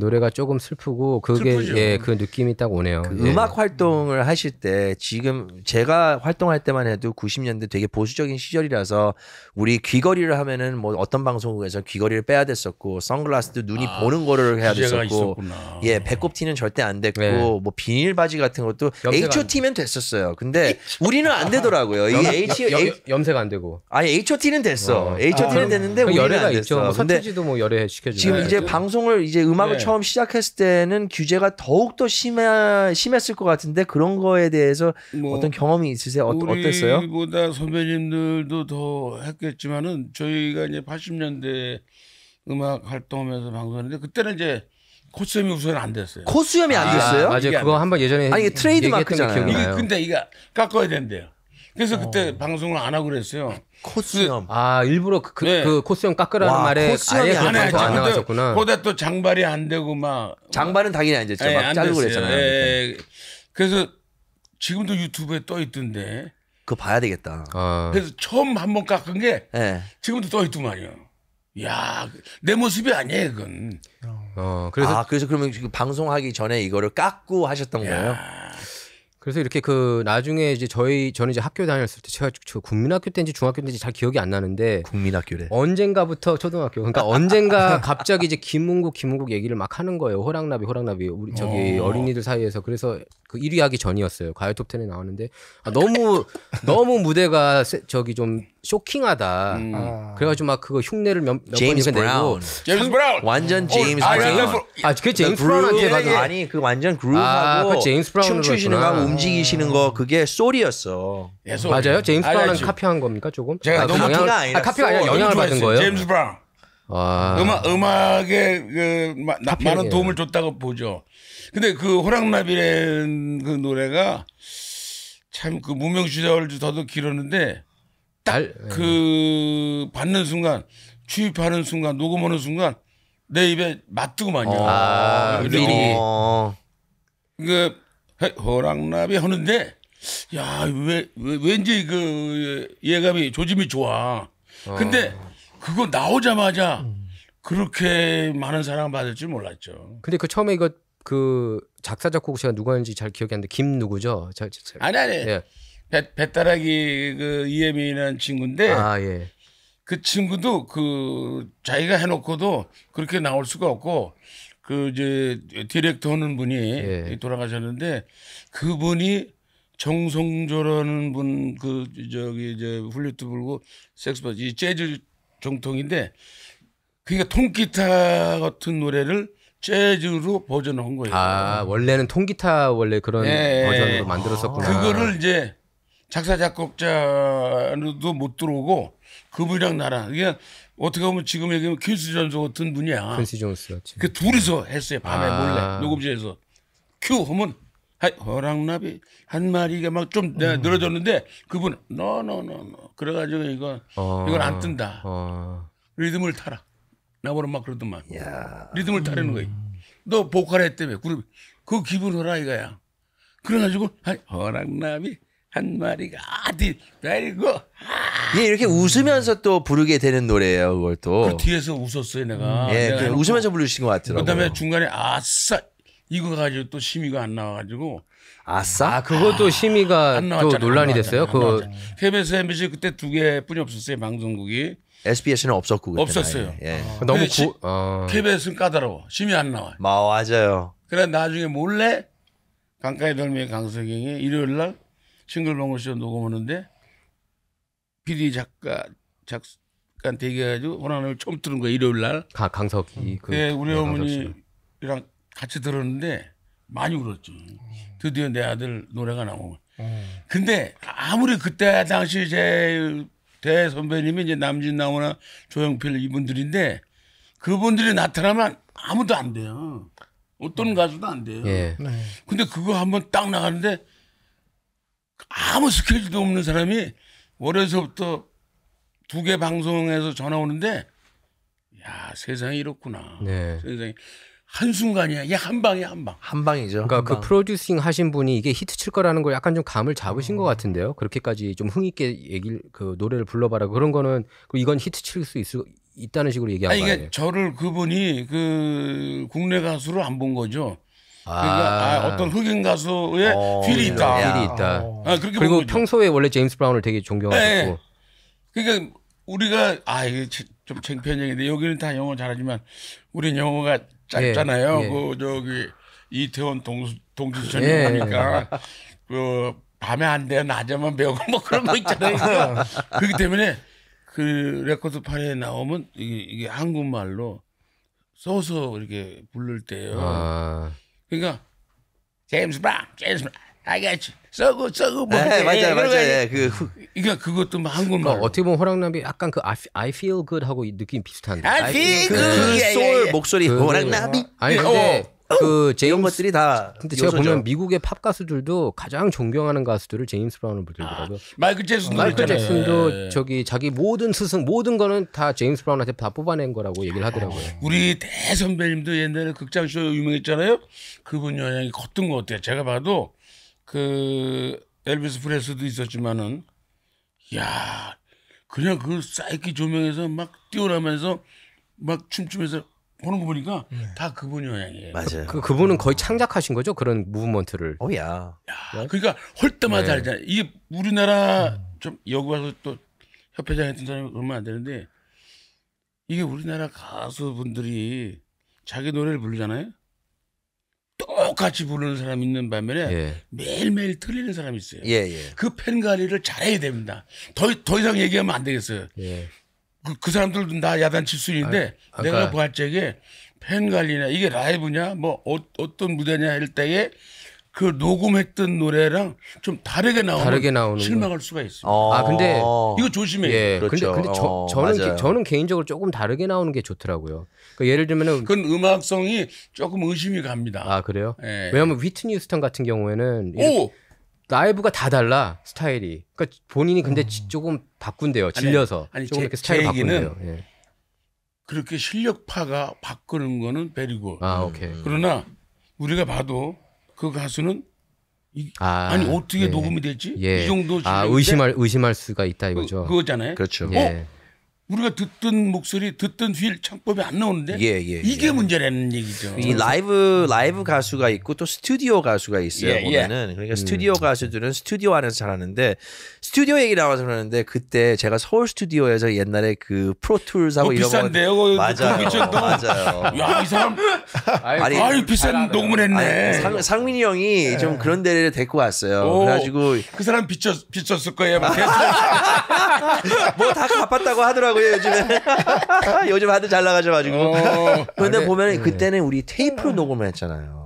Speaker 1: 노래가 조금 슬프고 그게 슬프죠. 예, 그 느낌이 딱 오네요. 그 예. 음악 활동을
Speaker 2: 하실 때 지금 제가 활동할 때만 해도 90년대 되게 보수적인 시절이라서 우리 귀걸이를 하면은 뭐 어떤 방송국에서 귀걸이를 빼야 됐었고 선글라스도 눈이 아, 보는 거를 해야 됐었고 있었구나. 예 배꼽 티는 절대 안 됐고 네. 뭐 비닐 바지 같은 것도 HOT면 됐었어요. 근데 우리는 안 되더라고요. 이게 H, 염, 염색 안 되고 아니 HOT는 됐어. 어. HOT는 아, 됐는데 그 우리는 안 됐어. 있죠. 뭐 서태지도
Speaker 1: 뭐 열애 시켜주 지금 이제 방송을
Speaker 2: 이제 음악을 네. 처음 시작했을 때는 규제가 더욱 더 심해 심했을 것 같은데 그런 거에 대해서 뭐 어떤 경험이 있으세요? 어, 어땠어요?
Speaker 4: 우리보다 선배님들도 더 했겠지만은 저희가 이제 80년대 음악 활동하면서 방송했는데 그때는 이제 코수염이 우선 안 됐어요. 코수염이 안 아, 됐어요? 아, 맞아요. 그거 한번 예전에 아니 트레이드 마크잖아요. 이게 근데 이게 깎아야 된대요. 그래서 어. 그때 어. 방송을 안 하고 그랬어요. 코스염아
Speaker 1: 그, 일부러 그, 그, 네. 그코스염 깎으라는 와, 말에 아예 안, 안, 안 나가셨구나. 그다
Speaker 4: 또 장발이 안 되고 막 장발은 당연히 안 됐죠. 막 네, 자르고 그랬잖아요. 예. 그래서 지금도 유튜브에 떠 있던데. 그거 봐야 되겠다. 아. 그래서 처음 한번 깎은 게 예. 지금도 떠 있더만요. 야, 내 모습이 아니에요, 그건.
Speaker 5: 어, 그래서
Speaker 1: 아, 그래서 그러면 방송하기 전에 이거를 깎고 하셨던 거예요? 그래서 이렇게 그 나중에 이제 저희 저는 이제 학교 다녔을 때 제가 저 국민학교 때인지 중학교 때인지 잘 기억이 안 나는데 국민학교래 언젠가부터 초등학교 그러니까 언젠가 갑자기 이제 김문국 김문국 얘기를 막 하는 거예요 호랑나비 호랑나비 우리 저기 어. 린이들 사이에서 그래서 그 1위 하기 전이었어요. 가요 톱텐에 나왔는데 아, 너무 너무 무대가 세, 저기 좀 쇼킹하다. 음. 아. 그래가지고 막 그거 흉내를 몇번 제임스 브라운. 제임스 브라운. 완전 제임스 어, 아, 브라운. 그, 아, 그게 제임스 브라운한테 가도 아니 그 완전 그루브하고 아, 제임스 브라운 춤추시는 거
Speaker 2: 움직이시는 거 그게 소리였어. 예, 소리. 맞아요? 제임스 브라운은
Speaker 1: 카피한 겁니까 조금? 제가 아, 너무 영향,
Speaker 4: 아니라 아, 카피가 아니라 영향을 받은 거예요. 제임스 브라운. 와. 음악 음악에 그 마, 나, 많은 예. 도움을 줬다고 보죠. 근데 그 호랑나비랜 그 노래가 참 그 무명 시절 저도 길었는데 딱그 예. 받는 순간 취입하는 순간 녹음하는 순간 내 입에 맞뜨고마요 아, 그 미리. 어. 그 호랑나비 하는데 야왜 왜, 왠지 그 예, 예감이 조짐이 좋아. 어. 근데 어. 그거 나오자마자 음. 그렇게 많은 사랑을 받을 줄 몰랐죠.
Speaker 1: 근데 그 처음에 이거 그 작사 작곡 제가 누구였는지 잘 기억이 안나김 누구죠? 잘, 잘. 아니 아니. 예.
Speaker 4: 배, 배따라기 그 이혜민이라는 친구인데 예. 아, 예. 그 친구도 그 자기가 해놓고도 그렇게 나올 수가 없고 그 이제 디렉터 하는 분이 예. 돌아가셨는데 그분이 정성조라는 분 그 저기 이제 훌리트 불고 섹스퍼 이 재즈 정통인데 그러니까 통기타 같은 노래를 재즈로 버전한 거예요. 아
Speaker 1: 원래는 통기타 원래 그런 예, 예. 버전으로 만들었었구나. 그거를
Speaker 4: 이제 작사 작곡자도 못 들어오고 그분이랑 나랑 이게 어떻게 보면 지금 얘기하면 퀸스 존스 같은 분이야. 퀸스 존스. 그 둘이서 했어요 밤에 아. 몰래 녹음실에서 큐 하면 허랑나비 한 마리가 막좀 음. 늘어졌는데 그분 너너너너 그래가지고 이거
Speaker 5: 어. 이건 안 뜬다. 어.
Speaker 4: 리듬을 타라. 나보러 막 그러더만. 야. 리듬을 타라는 거야. 너 보컬 했다며 그룹 그 기분 허라 이가야 그래가지고 허랑나비 한 마리가 아디 데리고 예 아. 이렇게 웃으면서
Speaker 2: 또 부르게 되는 노래예요 그걸 또그
Speaker 4: 뒤에서 웃었어요 내가 음. 예 내가 그 웃으면서
Speaker 2: 부르신 것 같더라고요 그다음에
Speaker 4: 중간에 아싸 이거 가지고 또 심의가 안 나와가지고 아싸 아, 그것도 아, 심의가 또 논란이 됐어요. 그 KBS, MBC 그때 두 개뿐이 없었어요 방송국이.
Speaker 2: SBS는 없었고 그때 없었어요. 예. 아. 너무 구, 시, 어.
Speaker 4: KBS는 까다로워 심의 안 나와.
Speaker 2: 맞아요.
Speaker 4: 그래 나중에 몰래 강가의 덜미 강석영이 일요일 날 싱글벙글쇼 녹음하는데 PD 작가 작가 대기해가지고 호난을 처음 들은 거야 일요일 날. 강석이 그, 네, 우리 어머니랑 같이 들었는데 많이 울었죠. 드디어 내 아들 노래가 나오고. 음. 근데 아무리 그때 당시 제 대선배님이 이제 남진나무나 조영필 이분들인데 그분들이 나타나면 아무도 안 돼요. 어떤 음. 가수도 안 돼요. 예. 네. 근데 그거 한번 딱 나가는데 아무 스케줄도 없는 사람이 월요일서부터 두 개 방송에서 전화 오는데 야 세상이 이렇구나. 네. 세상이 한순간이야. 이게 한방이한 방. 한 방이죠. 그러니까 한 그 방. 그 프로듀싱 하신 분이 이게 히트 칠 거라는
Speaker 1: 걸 약간 좀 감을 잡으신 음. 것 같은데요. 그렇게까지 좀 흥있게 얘기를, 그 노래를 불러봐라. 그런 거는, 그 이건 히트 칠수 있을, 있다는 식으로 얘기한 아 거예요. 이게
Speaker 4: 저를 그분이 그 국내 가수로 안 본 거죠. 아. 그러니까 아, 아, 어떤 흑인 가수의 어, 휠이 예, 있다. 휠이 예. 있다. 아, 그렇게 그리고
Speaker 1: 평소에 원래 제임스 브라운을 되게 존경하셨고. 네.
Speaker 4: 그러니까 우리가 아 이게 좀 창피한 얘기인데 여기는 다 영어 잘하지만 우리는 영어가 짧잖아요. 예, 예. 그 저기 이태원 동수 동지천 예. 하니까 그 밤에 안 돼, 요 낮에만 배우고 뭐 그런 거 있잖아요. 네. 그렇기 때문에 그 레코드판에 나오면 이게, 이게 한국말로 써서 이렇게 부를 때요. 아. 그러니까 제임스 방, 제임스 방. I got you. 고 써고 뭐 네, 맞아요, 예, 맞아요. 예,
Speaker 1: 그러니까 그 그러니까 그것도 뭐 한국말 어, 어떻게 보면 호랑나비 약간 그 I, I feel good 하고 이 느낌 비슷한데. I feel 그 good. 그 예, 예, 소울 목소리 그, 호랑나비. 아니 근데 어, 어. 그 제임스 것들이 다 근데 제가 요소죠. 보면 미국의 팝 가수들도 가장 존경하는 가수들을 제임스 브라운을
Speaker 4: 부르더라고요. 아, 마이클 잭슨 어, 마이클 잭슨도 예, 예.
Speaker 1: 저기 자기 모든 스승 모든 거는 다 제임스 브라운한테 다 뽑아낸 거라고 얘기를 하더라고요. 아,
Speaker 4: 우리 대선배님도 옛날에 극장쇼 유명했잖아요. 그분 영향이 컸던 것 같아요. 제가 봐도 그 엘비스 프레스도 있었지만은 야 그냥 그 사이키 조명에서 막 뛰어나면서 막 춤추면서 보는 거 보니까 네. 다 그분 영향이에요. 맞아요. 그,
Speaker 1: 그 분은 거의 창작하신 거죠 그런 무브먼트를. 오야.
Speaker 4: 어, 야, 네? 그러니까 헐 때마다 네. 알 이게 우리나라 음. 좀 여기 와서 또 협회장 했던 사람이 얼마 안 되는데 이게 우리나라 가수분들이 자기 노래를 부르잖아요. 똑같이 부르는 사람이 있는 반면에 예. 매일매일 틀리는 사람이 있어요. 예, 예. 그팬 관리를 잘해야 됩니다. 더, 더 이상 얘기하면 안 되겠어요. 예. 그, 그 사람들도 나 야단칠 수 있는데 아, 내가 보았 적에 팬 관리나 이게 라이브냐 뭐 어, 떤 무대냐 할 때에 그 녹음했던 노래랑 좀 다르게 나오면 다르게 나오는 실망할 거. 수가 있어요. 아, 아, 근데 이거 조심해요. 예, 그렇죠. 근데, 근데
Speaker 1: 저, 어, 저는 게, 저는 개인적으로 조금 다르게 나오는 게 좋더라고요. 그러니까 예를 들면은 그건 음악성이 조금 의심이 갑니다. 아 그래요? 예. 왜냐하면 위트니 휴스턴 같은 경우에는 라이브가 다 달라 스타일이. 그러니까 본인이 근데 음. 조금 바꾼대요. 질려서 아니, 아니, 조금 제, 이렇게 스타일 바꾼대요.
Speaker 4: 예. 그렇게 실력파가 바꾸는 거는 베리고. 아 오케이. 음. 그러나 우리가 봐도 그 가수는
Speaker 3: 이,
Speaker 1: 아, 니 어떻게 예. 녹음이 됐지? 예. 이 정도 아 의심할 의심할 수가 있다 그, 이거죠. 그, 거잖아요 그렇죠. 예. 어?
Speaker 4: 우리가 듣던 목소리 듣던 휠 창법이 안 나오는데 예, 예, 예. 이게 예. 문제라는 얘기죠. 이
Speaker 2: 라이브 라이브 가수가 있고 또 스튜디오 가수가 있어요. 예, 예. 보면은 그러니까 음. 스튜디오 가수들은 스튜디오 안에서 잘하는데 스튜디오 얘기 나와서 그러는데 그때 제가 서울 스튜디오에서 옛날에 그 프로툴하고 어, 이런 비싼데요. 거 그 맞아요. 그 맞아요. 야이
Speaker 5: 사람 아니, 아유 비싼 녹음 했네. 상, 민이 형이 예. 좀
Speaker 2: 그런 데를 데리고 왔어요. 오, 그래가지고
Speaker 4: 그 사람 비쳤 비쳤을 거예요. 뭐다 갚았다고
Speaker 2: 하더라고요 요즘에. 요즘 하도 잘 나가셔가지고. 어, 근데 아, 보면 은 네. 그때는 우리 테이프로 녹음을 했잖아요.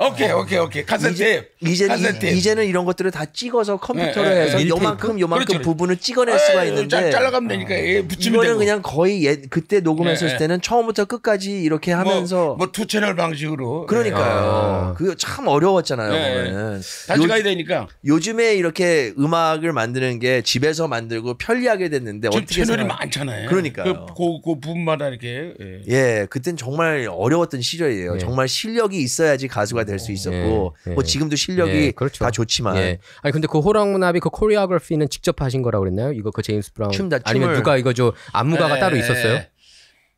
Speaker 2: 어. 오케이 오케이 오케이 카세트 이제, 는 이제는 이런 것들을 다 찍어서 컴퓨터로 예, 예. 해서 예, 요만큼 요만큼 그렇죠. 그렇죠. 부분을 찍어낼 예, 수가 있는데 잘라가면 되니까 어. 예, 붙이면 이거는 되고. 그냥 거의 예, 그때 녹음했을 예, 예. 때는 처음부터 끝까지 이렇게 뭐, 하면서 뭐투 뭐
Speaker 4: 채널 방식으로 그러니까요
Speaker 2: 아. 그거 참 어려웠잖아요 다시 요, 가야 되니까 요즘에 이렇게 음악을 만드는 게 집에서 만들고 편리하게 됐는데 어떻게 채널이 생각...
Speaker 4: 많잖아요 그러니까 그, 그, 그, 부분마다 이렇게
Speaker 2: 예. 그땐 정말 어려웠던 시절이에요 정말 실력이 있어야지 가수가 될수 있었고 예, 뭐 예. 뭐 지금도 실력이 예, 그렇죠. 다 좋지만 예.
Speaker 1: 아니 근데 그 호랑 문합이 그 코리아그래피는 직접 하신 거라고 그랬나요? 이거 그 제임스 브라운 춤다, 아니면 누가
Speaker 4: 이거 저 안무가가 네. 따로 있었어요?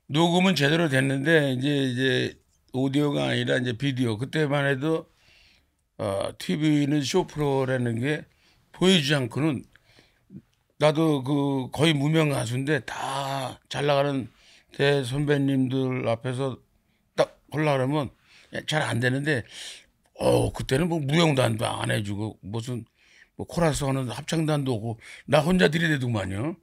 Speaker 4: 녹음은 제대로 됐는데 이제 이제 오디오가 아니라 이제 비디오 그때만 해도 어, TV는 쇼프로라는 게보여주지 않고는 나도 그 거의 무명 가수인데 다잘 나가는 대 선배님들 앞에서 딱 올라 그러면 잘안 되는데 어 그때는 뭐 무용단도 안 해주고 무슨 뭐코라스 하는 합창단도 오고 나 혼자 들이대더만요.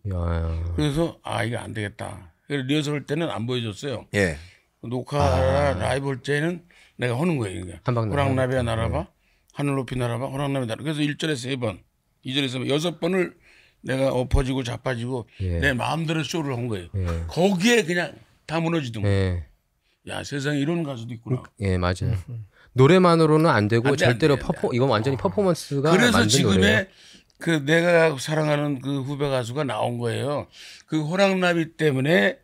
Speaker 4: 그래서 아 이거 안 되겠다. 그래서 리허설 때는 안 보여줬어요. 예. 녹화 아. 라이브 할 때는 내가 하는 거예요. 그러니까. 호랑나비야 날아봐. 하늘 높이 날아봐. 호랑나비 날아봐. 그래서 1절에 3번, 2절에 3번, 6번을 내가 엎어지고 자빠지고 예. 내 마음대로 쇼를 한 거예요. 예. 거기에 그냥 다 무너지더만. 예. 야 세상에 이런 가수도 있구나. 음, 예 맞아요.
Speaker 1: 노래만으로는 안 되고 안 돼, 절대로 안 돼, 퍼포 이건 완전히 아. 퍼포먼스가 그래서
Speaker 4: 지금의 노래예요. 그 내가 사랑하는 그 후배 가수가 나온 거예요. 그 호랑나비 때문에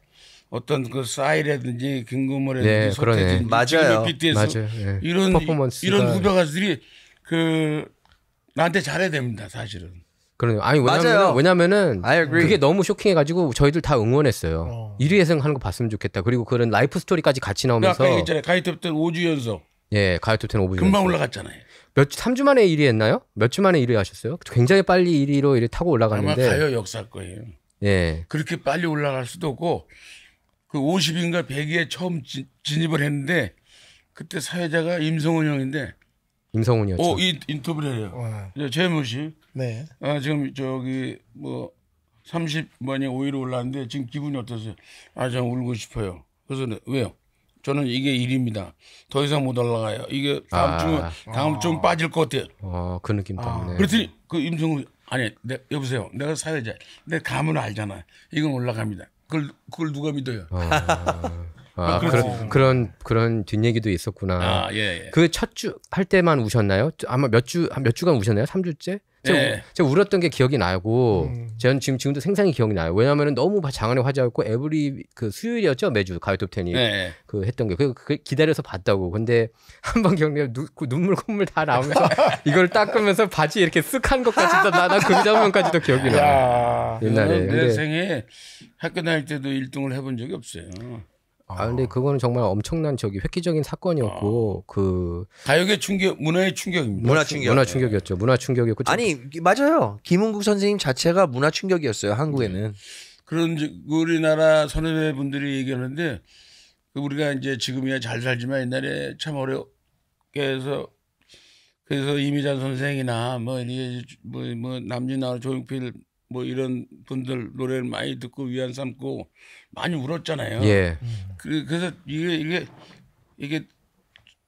Speaker 4: 어떤 그 싸이라든지 김건모라든지 네, 서태진 맞아요. BTS 맞아요. 네. 이런 퍼포먼스가... 이런 후배 가수들이 그 나한테 잘해야 됩니다 사실은. 그러네요. 아니 왜냐면 왜냐면은 그게
Speaker 1: 너무 쇼킹해가지고 저희들 다 응원했어요. 어. 1위 예상하는거 봤으면 좋겠다. 그리고 그런 라이프 스토리까지 같이 그러니까 나오면서 아까 그
Speaker 4: 얘잖가이톱10 5주 연속.
Speaker 1: 예, 가이톱10 5주. 금방 올라갔잖아요. 몇 3주 만에 1위 했나요? 몇 주 만에 1위 하셨어요? 굉장히 빨리 1위로 1위 타고 올라가는데 아마
Speaker 4: 가요 역사 거예요. 예. 그렇게 빨리 올라갈 수도 없고 그 50인가 100위에 처음 진, 입을 했는데 그때 사회자가 임성훈 형인데 임성훈이었죠. 어, 이 인터뷰를 해요. 재무 어. 씨. 네. 아, 지금 저기 뭐 30만이 5히려 올랐는데 지금 기분이 어떠세요? 아, 저 울고 싶어요. 그래서 네, 왜요? 저는 이게 일입니다. 더 이상 못 올라가요. 이게 다음 아. 주 다음 주 아. 빠질 것 같아요. 아, 그 느낌 때문에. 아. 그렇더니 그 임성우 아니, 내, 여보세요. 내가 사회자. 내 감은 알잖아. 이건 올라갑니다. 그걸 그걸 누가 믿어요? 어. 아, 그런,
Speaker 1: 그런, 그런 뒷얘기도 있었구나. 아, 예, 예. 그첫 주 할 때만 우셨나요? 아마 몇 주, 몇 주간 우셨나요? 3주째 제가, 네. 제가 울었던 게 기억이 나고 저는 음. 지금 지금도 생생히 기억이 나요. 왜냐하면 너무 장안에 화제였고 에브리 그 수요일이었죠 매주 가요톱텐이 네. 예, 예. 그 했던 게 그, 그 기다려서 봤다고. 근데 한 번 경례 그 눈물 콧물 다 나오면서 이걸 닦으면서 바지 이렇게 쓱
Speaker 4: 한 것까지도 나나그 장면까지도 기억이
Speaker 1: 나요. 옛날에 내
Speaker 4: 생에 학교 다닐 때도 1등을 해본 적이 없어요.
Speaker 1: 아, 아 근데 그거는 정말 엄청난 저기 획기적인 사건이었고 아. 그
Speaker 4: 가요계 충격, 문화의 충격입니다. 문화 충격. 문화
Speaker 1: 충격이었죠. 문화 충격이었고 아니
Speaker 2: 맞아요. 김은국 선생님 자체가 문화 충격이었어요. 한국에는. 네.
Speaker 4: 그런 그 우리나라 선후배 분들이 얘기하는데 그 우리가 이제 지금이야 잘 살지만 옛날에 참어렵그래서 그래서 이미자 선생이나 뭐 이게 뭐뭐 남진나 조용필 뭐 이런 분들 노래를 많이 듣고 위안 삼고 많이 울었잖아요. 예. 그, 그래서 이게 이게 이게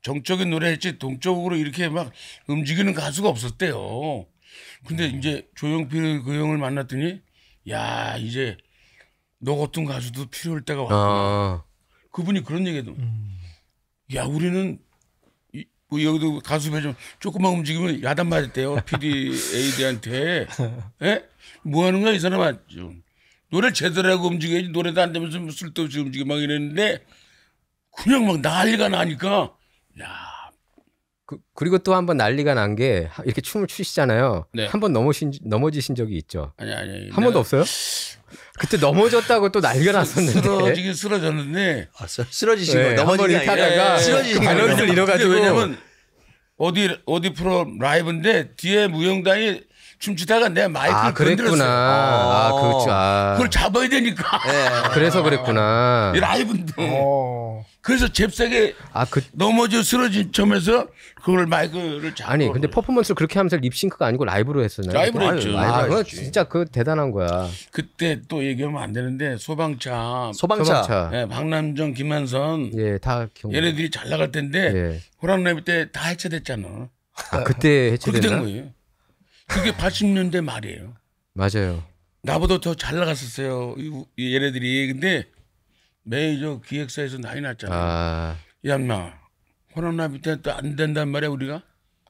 Speaker 4: 정적인 노래했지 동적으로 이렇게 막 움직이는 가수가 없었대요. 근데 음. 이제 조용필 그 형을 만났더니 야 이제 너 같은 가수도 필요할 때가 왔다 아. 그분이 그런 얘기도. 음. 야 우리는 이, 뭐 여기도 가수 배정 조금만 움직이면 야단 맞을때요 p d 이드한테 예? 뭐 하는 거야 이 사람 아주 노래 제대로 하고 움직여야지 노래도 안 되면서 뭐 쓸데없이 움직여 막 이랬는데 그냥 막 난리가 나니까 야
Speaker 1: 그, 그리고 또 한번 난리가 난 게 이렇게 춤을 추시잖아요. 네. 한번 넘어신 넘어지신 적이 있죠.
Speaker 4: 아니 아니. 한 내가... 번도
Speaker 1: 없어요? 그때 넘어졌다고 또 난리가 났었는데. 쓰러지긴
Speaker 4: 쓰러졌는데. 아, 쓰러지신고 네, 넘어지게 하다가 쓰러지신 관련을 그 어가지고 왜냐면 어디 어디 프로 라이브인데 뒤에 무용단이 춤추다가 내 마이크를 아, 건드렸어요. 아, 그렇죠. 아. 그걸 잡아야 되니까. 네.
Speaker 1: 그래서 그랬구나. 이 라이브인데.
Speaker 4: 어. 그래서 잽싸게
Speaker 1: 아, 그... 넘어져 쓰러진 점에서 그걸 마이크를 잡고. 아니, 근데 퍼포먼스를 그렇게 하면서 립싱크가 아니고 라이브로 했었나 라이브로 했죠. 라이브로 아, 그
Speaker 4: 진짜 그 대단한 거야. 그때 또 얘기하면 안 되는데 소방차. 소방차. 소방차. 예, 박남정, 김한선. 예, 다 경... 얘네들이 잘 나갈 텐데 예. 호랑나비 때다 해체됐잖아. 아, 그때 해체됐나? 그렇게 된 거예요. 그게 80년대 말이에요. 맞아요. 나보다 더 잘 나갔었어요. 이, 얘네들이. 근데 매니저 기획사에서 나이 났잖아요. 아. 야, 인마. 코로나 밑에 또 안 된단 말이야, 우리가.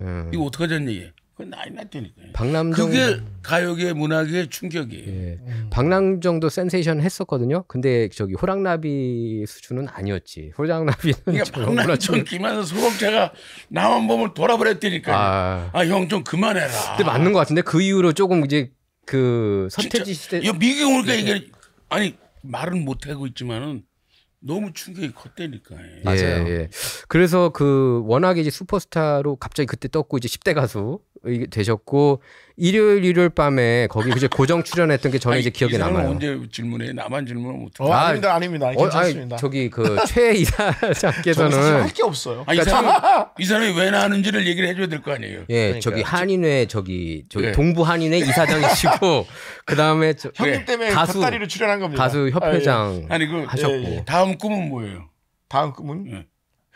Speaker 4: 음. 이거 어떡하자는 얘기야 그건 난이 났다니까 박남정 그게 가요계 문학의 충격이에요. 예.
Speaker 1: 음. 박남정도 센세이션 했었거든요. 근데 저기 호랑나비 수준은 아니었지. 호랑나비는 그러니까 박남정
Speaker 4: 김한 수공자가 나만 보면 돌아버렸다니까 아, 아 형 좀 그만해라. 근데 맞는
Speaker 1: 것 같은데 그 이후로 조금 이제 그 서태지 시대. 야 미국
Speaker 4: 오니까 네. 이게 아니 말은 못 하고 있지만은 너무 충격이 컸다니까. 예. 맞아요. 예, 예.
Speaker 1: 그래서 그 워낙에 이제 슈퍼스타로 갑자기 그때 떴고 이제 10대 가수 되셨고 일요일 일요일 밤에 거기 이제 고정 출연했던 게 저는 아니, 이제 기억에 남아요.
Speaker 4: 언제 질문해? 나만 질문하면 어떡 어, 아, 닙니다 아닙니다. 어, 괜찮습니다. 그 아니, 저기 그 최
Speaker 1: 이사장께서는 할 게
Speaker 4: 없어요. 그러니까 이, 사람이, 이 사람이 왜나는지를 얘기를 해줘야 될 거 아니에요. 예, 그러니까. 저기
Speaker 1: 한인회 저기 저기 네. 동부 한인회 이사장이시고 그 다음에 형님 예.
Speaker 3: 때문에
Speaker 4: 가수
Speaker 1: 다리로
Speaker 3: 출연한 겁니다. 가수 협회장 아, 예. 아니 그 하셨고 예, 예. 다음 꿈은 뭐예요? 다음 꿈은 예.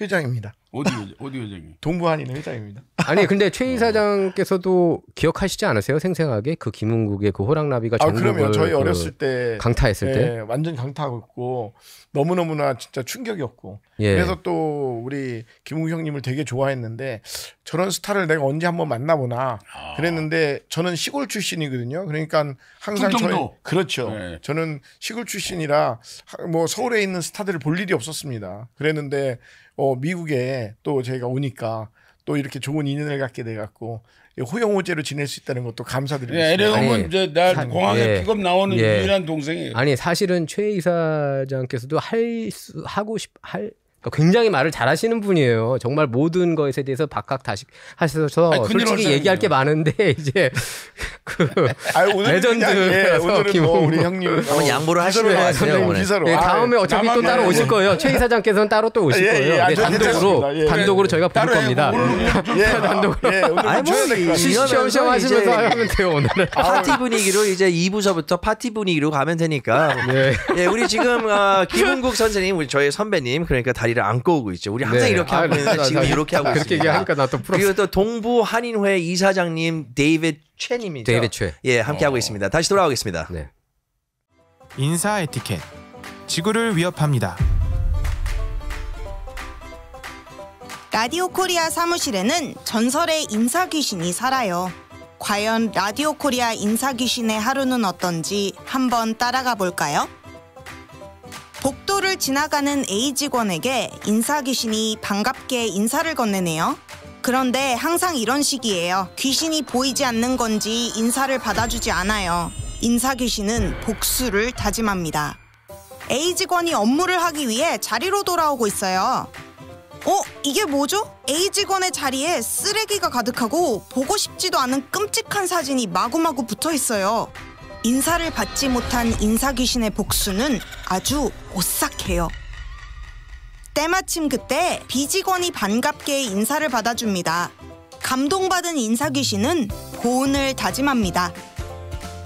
Speaker 3: 회장입니다. 오디오오디오장이 동부한인 회장입니다.
Speaker 1: 아니 근데 최 어. 이사장께서도 기억하시지 않으세요? 생생하게 그 김웅국의 그 호랑나비가 아, 그러면 저희 그 어렸을 때 강타했을 때
Speaker 3: 예, 완전 강타하고 너무 너무나 진짜 충격이었고 예. 그래서 또 우리 김웅 형님을 되게 좋아했는데 저런 스타를 내가 언제 한번 만나보나 아. 그랬는데 저는 시골 출신이거든요. 그러니까 항상 저 그렇죠. 네. 저는 시골 출신이라 뭐 서울에 있는 스타들을 볼 일이 없었습니다. 그랬는데 어, 미국에 또 저희가 오니까 또 이렇게 좋은 인연을 갖게 돼갖고 호영호제로 지낼 수 있다는 것도 감사드립니다. 예, 에레온 이제 날 사, 공항에 예, 픽업 나오는
Speaker 1: 예. 유일한 동생이에요. 아니 사실은 최 이사장께서도 할 수, 하고 싶할 그러니까 굉장히 말을 잘하시는 분이에요. 정말 모든 것에 대해서 박학다시 하셔서 아니, 솔직히 얘기할 게 많은데 이제 그아 레전드 그냥, 예, 오뭐 우리 형님 어, 양보를 하시면 하세요 네, 예, 다음에 어차피 또 따로 오실 뭐. 거예요. 최 이사장께서는 따로 또 오실 예, 예, 거예요. 네, 단독으로 단독으로 저희가 볼 겁니다. 뭐, 단독으로.
Speaker 2: 시
Speaker 5: 아니 시시험 하시면서
Speaker 1: 하면 돼요 오늘.
Speaker 2: 파티 분위기로 이제 2부서부터 파티 분위기로 가면 되니까. 예, 우리 지금 어, 김은국 선생님 우리 저희 선배님 그러니까 다 다리를 안 꼬고 있죠. 우리 항상 네. 이렇게 아, 하고 있는데 아, 네. 지금 이렇게 하고 있습니다. 얘기하니까 나또 풀었어. 그리고 또 동부 한인회 이사장님 데이빗 최님이죠. 데이빗 최. 예, 함께 어. 하고 있습니다. 다시 돌아오겠습니다. 네. 인사 에티켓.
Speaker 6: 지구를 위협합니다. 라디오 코리아 사무실에는 전설의 인사 귀신이 살아요. 과연 라디오 코리아 인사 귀신의 하루는 어떤지 한번 따라가 볼까요? 복도를 지나가는 A 직원에게 인사 귀신이 반갑게 인사를 건네네요. 그런데 항상 이런 식이에요. 귀신이 보이지 않는 건지 인사를 받아주지 않아요. 인사 귀신은 복수를 다짐합니다. A 직원이 업무를 하기 위해 자리로 돌아오고 있어요. 어? 이게 뭐죠? A 직원의 자리에 쓰레기가 가득하고 보고 싶지도 않은 끔찍한 사진이 마구마구 붙어 있어요. 인사를 받지 못한 인사 귀신의 복수는 아주 오싹해요. 때마침 그때 비직원이 반갑게 인사를 받아줍니다. 감동받은 인사 귀신은 고운을 다짐합니다.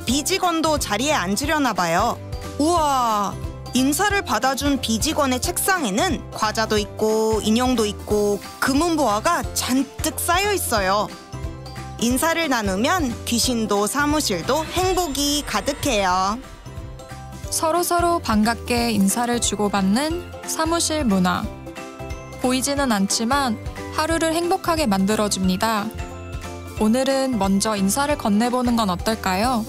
Speaker 6: 비직원도 자리에 앉으려나 봐요. 우와! 인사를 받아준 비직원의 책상에는 과자도 있고 인형도 있고 금은보화가 잔뜩 쌓여 있어요. 인사를 나누면 귀신도 사무실도 행복이 가득해요. 서로서로 반갑게 인사를 주고받는 사무실 문화. 보이지는 않지만 하루를 행복하게 만들어줍니다. 오늘은 먼저 인사를 건네보는 건 어떨까요?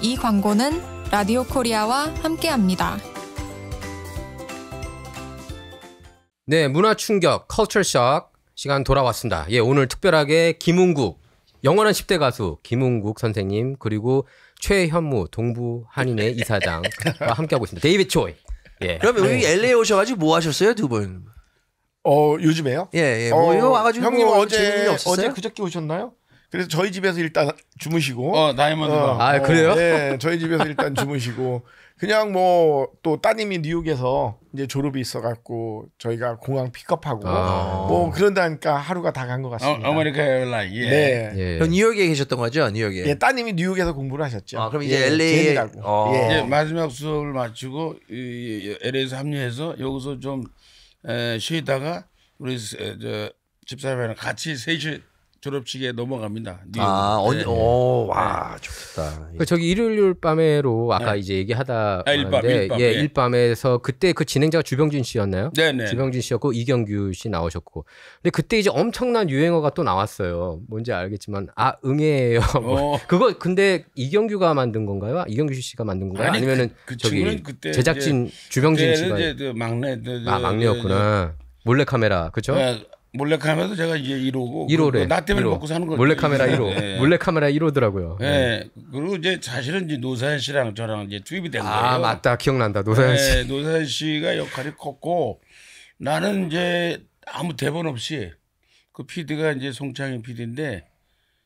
Speaker 6: 이 광고는 라디오 코리아와 함께합니다.
Speaker 1: 네, 문화 충격, 컬처 샥 시간 돌아왔습니다. 예, 오늘 특별하게 김웅국 영원한 10대 가수 김웅국 선생님 그리고 최현무 동부 한인회 이사장과 함께하고 있습니다. 데이비 초이. 예. 그러 여기 LA 오셔가지고 뭐 하셨어요 두 분? 어
Speaker 3: 요즘에요? 예예. 예. 뭐 어, 와가지고 형님 뭐 어제 어제 그저께 오셨나요? 그래서 저희 집에서 일단 주무시고. 어, 나이먼드. 어, 아, 그래요? 어, 네, 저희 집에서 일단 주무시고. 그냥 뭐 또 따님이 뉴욕에서 이제 졸업이 있어갖고 저희가 공항 픽업하고 아. 뭐 그런다니까 하루가 다 간 것 같습니다. 어, 아메리카에
Speaker 2: l 예. 네. 예. 그럼 뉴욕에 계셨던 거죠,
Speaker 3: 뉴욕에? 예, 따님이 뉴욕에서 공부를 하셨죠. 아, 그럼 이제 예, l a 라고 어. 예. 예. 마지막 수업을
Speaker 4: 마치고 이, LA에서 합류해서 여기서 좀 에, 쉬다가 우리 저 집사람이랑 같이 셋이 졸업식에 넘어갑니다. 뉴욕. 네. 아, 언, 네. 오,
Speaker 1: 와, 네. 좋겠다. 그 저기 일요일 밤에로 아까 네. 이제 얘기하다 아, 일밤, 일밤, 예, 예. 일밤에서 그때 그 진행자가 주병진 씨였나요? 네, 네. 주병진 씨였고 이경규 씨 나오셨고. 근데 그때 이제 엄청난 유행어가 또 나왔어요. 뭔지 알겠지만 아, 응애예요. 뭐. 어. 그거 근데 이경규가 만든 건가요? 이경규 씨가 만든 건가요? 아니, 면은 그, 그, 저기 그때 제작진 이제, 주병진 네, 씨가 이제 그 막내
Speaker 4: 그, 아, 막내였구나.
Speaker 1: 몰래 카메라. 그쵸죠
Speaker 4: 몰래카메라도 제가 이제 1호고 1호래. 뭐 나 때문에 1호. 먹고 사는 거죠. 몰래카메라 1호. 네. 예, 예. 몰래카메라
Speaker 1: 1호더라고요. 네. 예. 네.
Speaker 4: 그리고 이제 사실은 이제 노사연 씨랑 저랑 이제 투입이 된 아, 거예요. 아 맞다
Speaker 1: 기억난다 노사연 씨. 네.
Speaker 4: 노사연 씨가 역할이 컸고 나는 이제 아무 대본 없이 그피 d 가 이제 송창희 피 d 인데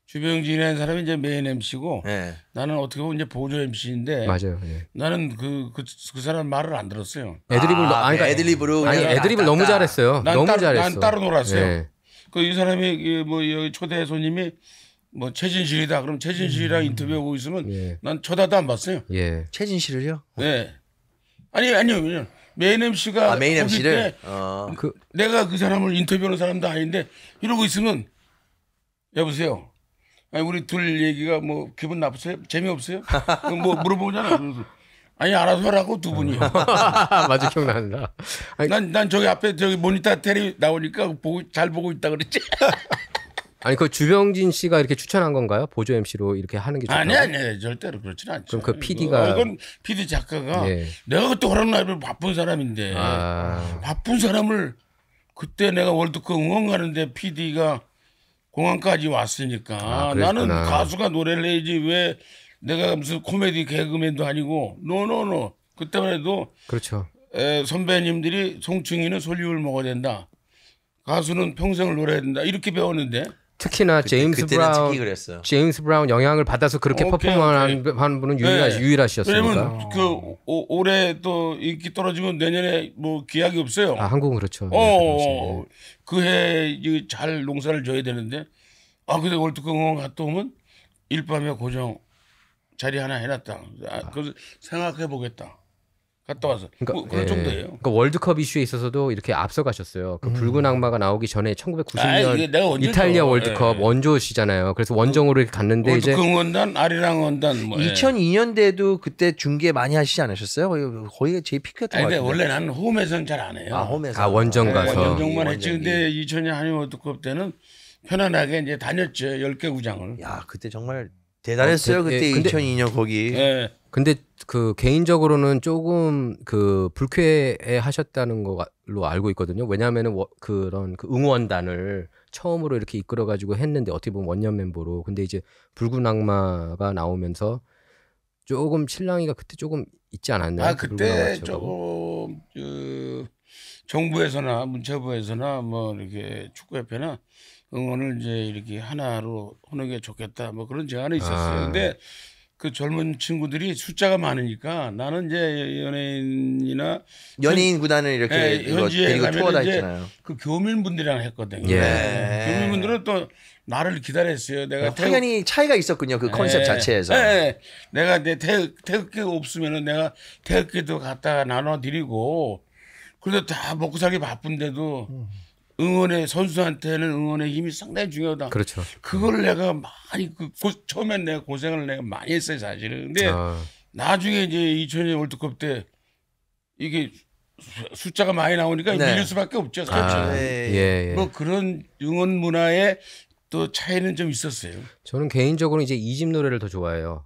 Speaker 4: 주병진이라는 사람이 이제 메인 MC고 네. 예. 나는 어떻게 보면 이제 보조 MC인데 맞아요. 예. 나는 그그 그, 그, 그 사람 말을 안 들었어요. 애드립을 아, 아니, 그러니까 애드립으로 아니 애드립을 너무 잘했어요. 너무 따 잘했어. 난 따로 놀았어요. 예. 그이 사람이 뭐 여기 초대 손님이 뭐 최진실이다. 그럼 최진실이랑 음. 인터뷰하고 있으면 예. 난 쳐다도 안 봤어요. 예. 최진실을요? 네. 아니 아니요. 아니요. 메인 MC가 아, 메인 MC를 어. 그 내가 그 사람을 인터뷰하는 사람도 아닌데 이러고 있으면 여보세요. 아니 우리 둘 얘기가 뭐 기분 나쁘세요? 재미없어요? 뭐 물어보잖아. 그 아니 알아서 하라고 두 분이요. 맞아 기억난다. 난난 난 저기 앞에 저기 모니터 테리 나오니까 보고 잘 보고 있다 그랬지.
Speaker 1: 아니 그 주병진 씨가 이렇게 추천한 건가요? 보조 MC로 이렇게 하는 게 좋다. 아니 아니
Speaker 4: 절대로 그렇진 않죠. 그럼 그 PD가 어, 이건, 이건 PD 작가가 네. 내가 그때 호랑나비를 바쁜 사람인데 아... 바쁜 사람을 그때 내가 월드컵 응원 가는데 PD가 공항까지 왔으니까 아, 나는 가수가 노래를 해야지 왜 내가 무슨 코미디 개그맨도 아니고 노노노 그때만 해도 그렇죠. 에, 선배님들이 송충이는 솔잎을 먹어야 된다. 가수는 평생을 노래해야 된다. 이렇게 배웠는데 특히나 그때, 제임스 브라운
Speaker 1: 제임스 브라운 영향을 받아서 그렇게 오케이, 퍼포먼 오케 분은 유일하 네. 유일하시였습니다. 왜냐면
Speaker 4: 그 오, 올해 또 인기 떨어지면 내년에 뭐 기약이 없어요. 아
Speaker 1: 한국은 그렇죠. 어, 네,
Speaker 4: 그해 어, 어. 그 잘 농사를 져야 되는데 아 근데 월드컵 갔다 오면 일밤에 고정 자리 하나 해놨다. 아, 그래서 생각해 보겠다. 갔다 와서 그러니까, 뭐 그럴 예, 정도예요. 그러니까
Speaker 1: 월드컵 이슈에 있어서도 이렇게 앞서가셨어요. 그 음. 붉은 악마가 나오기 전에 1990년 아, 이탈리아 월드컵 예, 원조시잖아요. 그래서 원정으로 이렇게 갔는데 이제
Speaker 2: 응원단,
Speaker 4: 아리랑 원단 뭐
Speaker 2: 2002년대도 예. 그때 중계 많이 하시지 않으셨어요? 거의, 제일 피크였던 것 같아요. 원래 나는
Speaker 4: 홈에서는 잘 안 해요. 아, 홈에서. 아, 원정 예, 가서. 원정만 했지. 근데 2000년 한일 월드컵 때는 편안하게 이제 다녔죠. 10개 구장을. 야, 그때 정말 대단했어요. 어, 그, 때 2002년 예, 거기.
Speaker 1: 근데 그 개인적으로는 조금 그 불쾌해 하셨다는 걸로 알고 있거든요. 왜냐하면은 워, 그런 그 응원단을 처음으로 이렇게 이끌어 가지고 했는데 어떻게 보면 원년 멤버로 근데 이제 붉은 악마가 나오면서 조금 신랑이가 그때 조금 있지 않았나요? 아 그때
Speaker 4: 조금 그 정부에서나 문체부에서나 뭐 이렇게 축구협회나 응원을 이제 이렇게 하나로 하는 게 좋겠다 뭐 그런 제안이 있었어요. 아. 근데 그 젊은 친구들이 숫자가 많으니까 나는 이제 연예인이나 연예인 구단을 이렇게 예, 현지에 투어그 교민분들이랑 했거든요. 예. 네. 교민분들은 또 나를 기다렸어요. 내가 아, 당연히 태극... 차이가 있었군요. 그 컨셉 예. 자체에서. 예, 예. 내가 내 태극 태극기 없으면은 내가 태극기도 갖다 나눠 드리고 그래도 다 먹고 살기 바쁜데도 음. 응원의 선수한테는 응원의 힘이 상당히 중요하다. 그렇죠. 그걸 음. 내가 많이 그 고, 처음엔 내가 고생을 내가 많이 했어요 사실은. 근데 아. 나중에 이제 2000년 월드컵 때 이게 숫자가 많이 나오니까 네. 밀릴 수밖에 없죠 아, 예 예. 예, 예. 뭐 그런 응원 문화에 또 차이는 좀 있었어요.
Speaker 1: 저는 개인적으로 이제 이집 노래를 더 좋아해요.